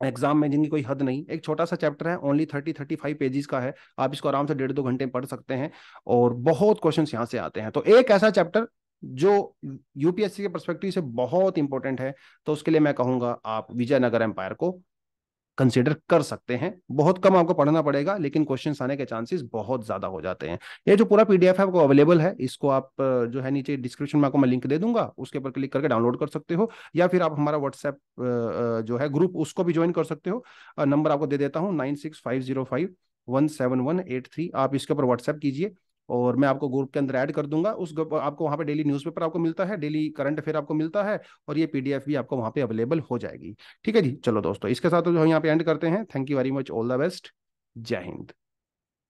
एग्जाम में जिनकी कोई हद नहीं एक छोटा सा चैप्टर है only thirty thirty five pages का है आप इसको आराम से डेढ़ दो घंटे पढ़ सकते हैं और बहुत क्वेश्चंस यहाँ से आते हैं तो एक ऐसा चैप्टर जो यूपीएससी के परस्पेक्टिव से बहुत इंपॉर्टेंट है तो उसके लिए मैं कहूंगा आप विजयनगर एम्पायर को कंसिडर कर सकते हैं बहुत कम आपको पढ़ना पड़ेगा लेकिन क्वेश्चन आने के चांसेस बहुत ज्यादा हो जाते हैं ये जो पूरा पीडीएफ है आपको अवेलेबल है इसको आप जो है नीचे डिस्क्रिप्शन में आपको मैं लिंक दे दूंगा उसके ऊपर क्लिक करके डाउनलोड कर सकते हो या फिर आप हमारा व्हाट्सएप जो है ग्रुप उसको भी ज्वाइन कर सकते हो नंबर आपको दे देता हूँ nine six five zero five one seven one eight three आप इसके ऊपर व्हाट्सएप कीजिए और मैं आपको ग्रुप के अंदर ऐड कर दूंगा उस आपको वहाँ पे डेली न्यूज़पेपर आपको मिलता है डेली करंट अफेयर आपको मिलता है और ये पीडीएफ भी आपको वहां पे अवेलेबल हो जाएगी ठीक है जी चलो दोस्तों इसके साथ तो हम यहाँ पे एंड करते हैं thank you very much all the best जय हिंद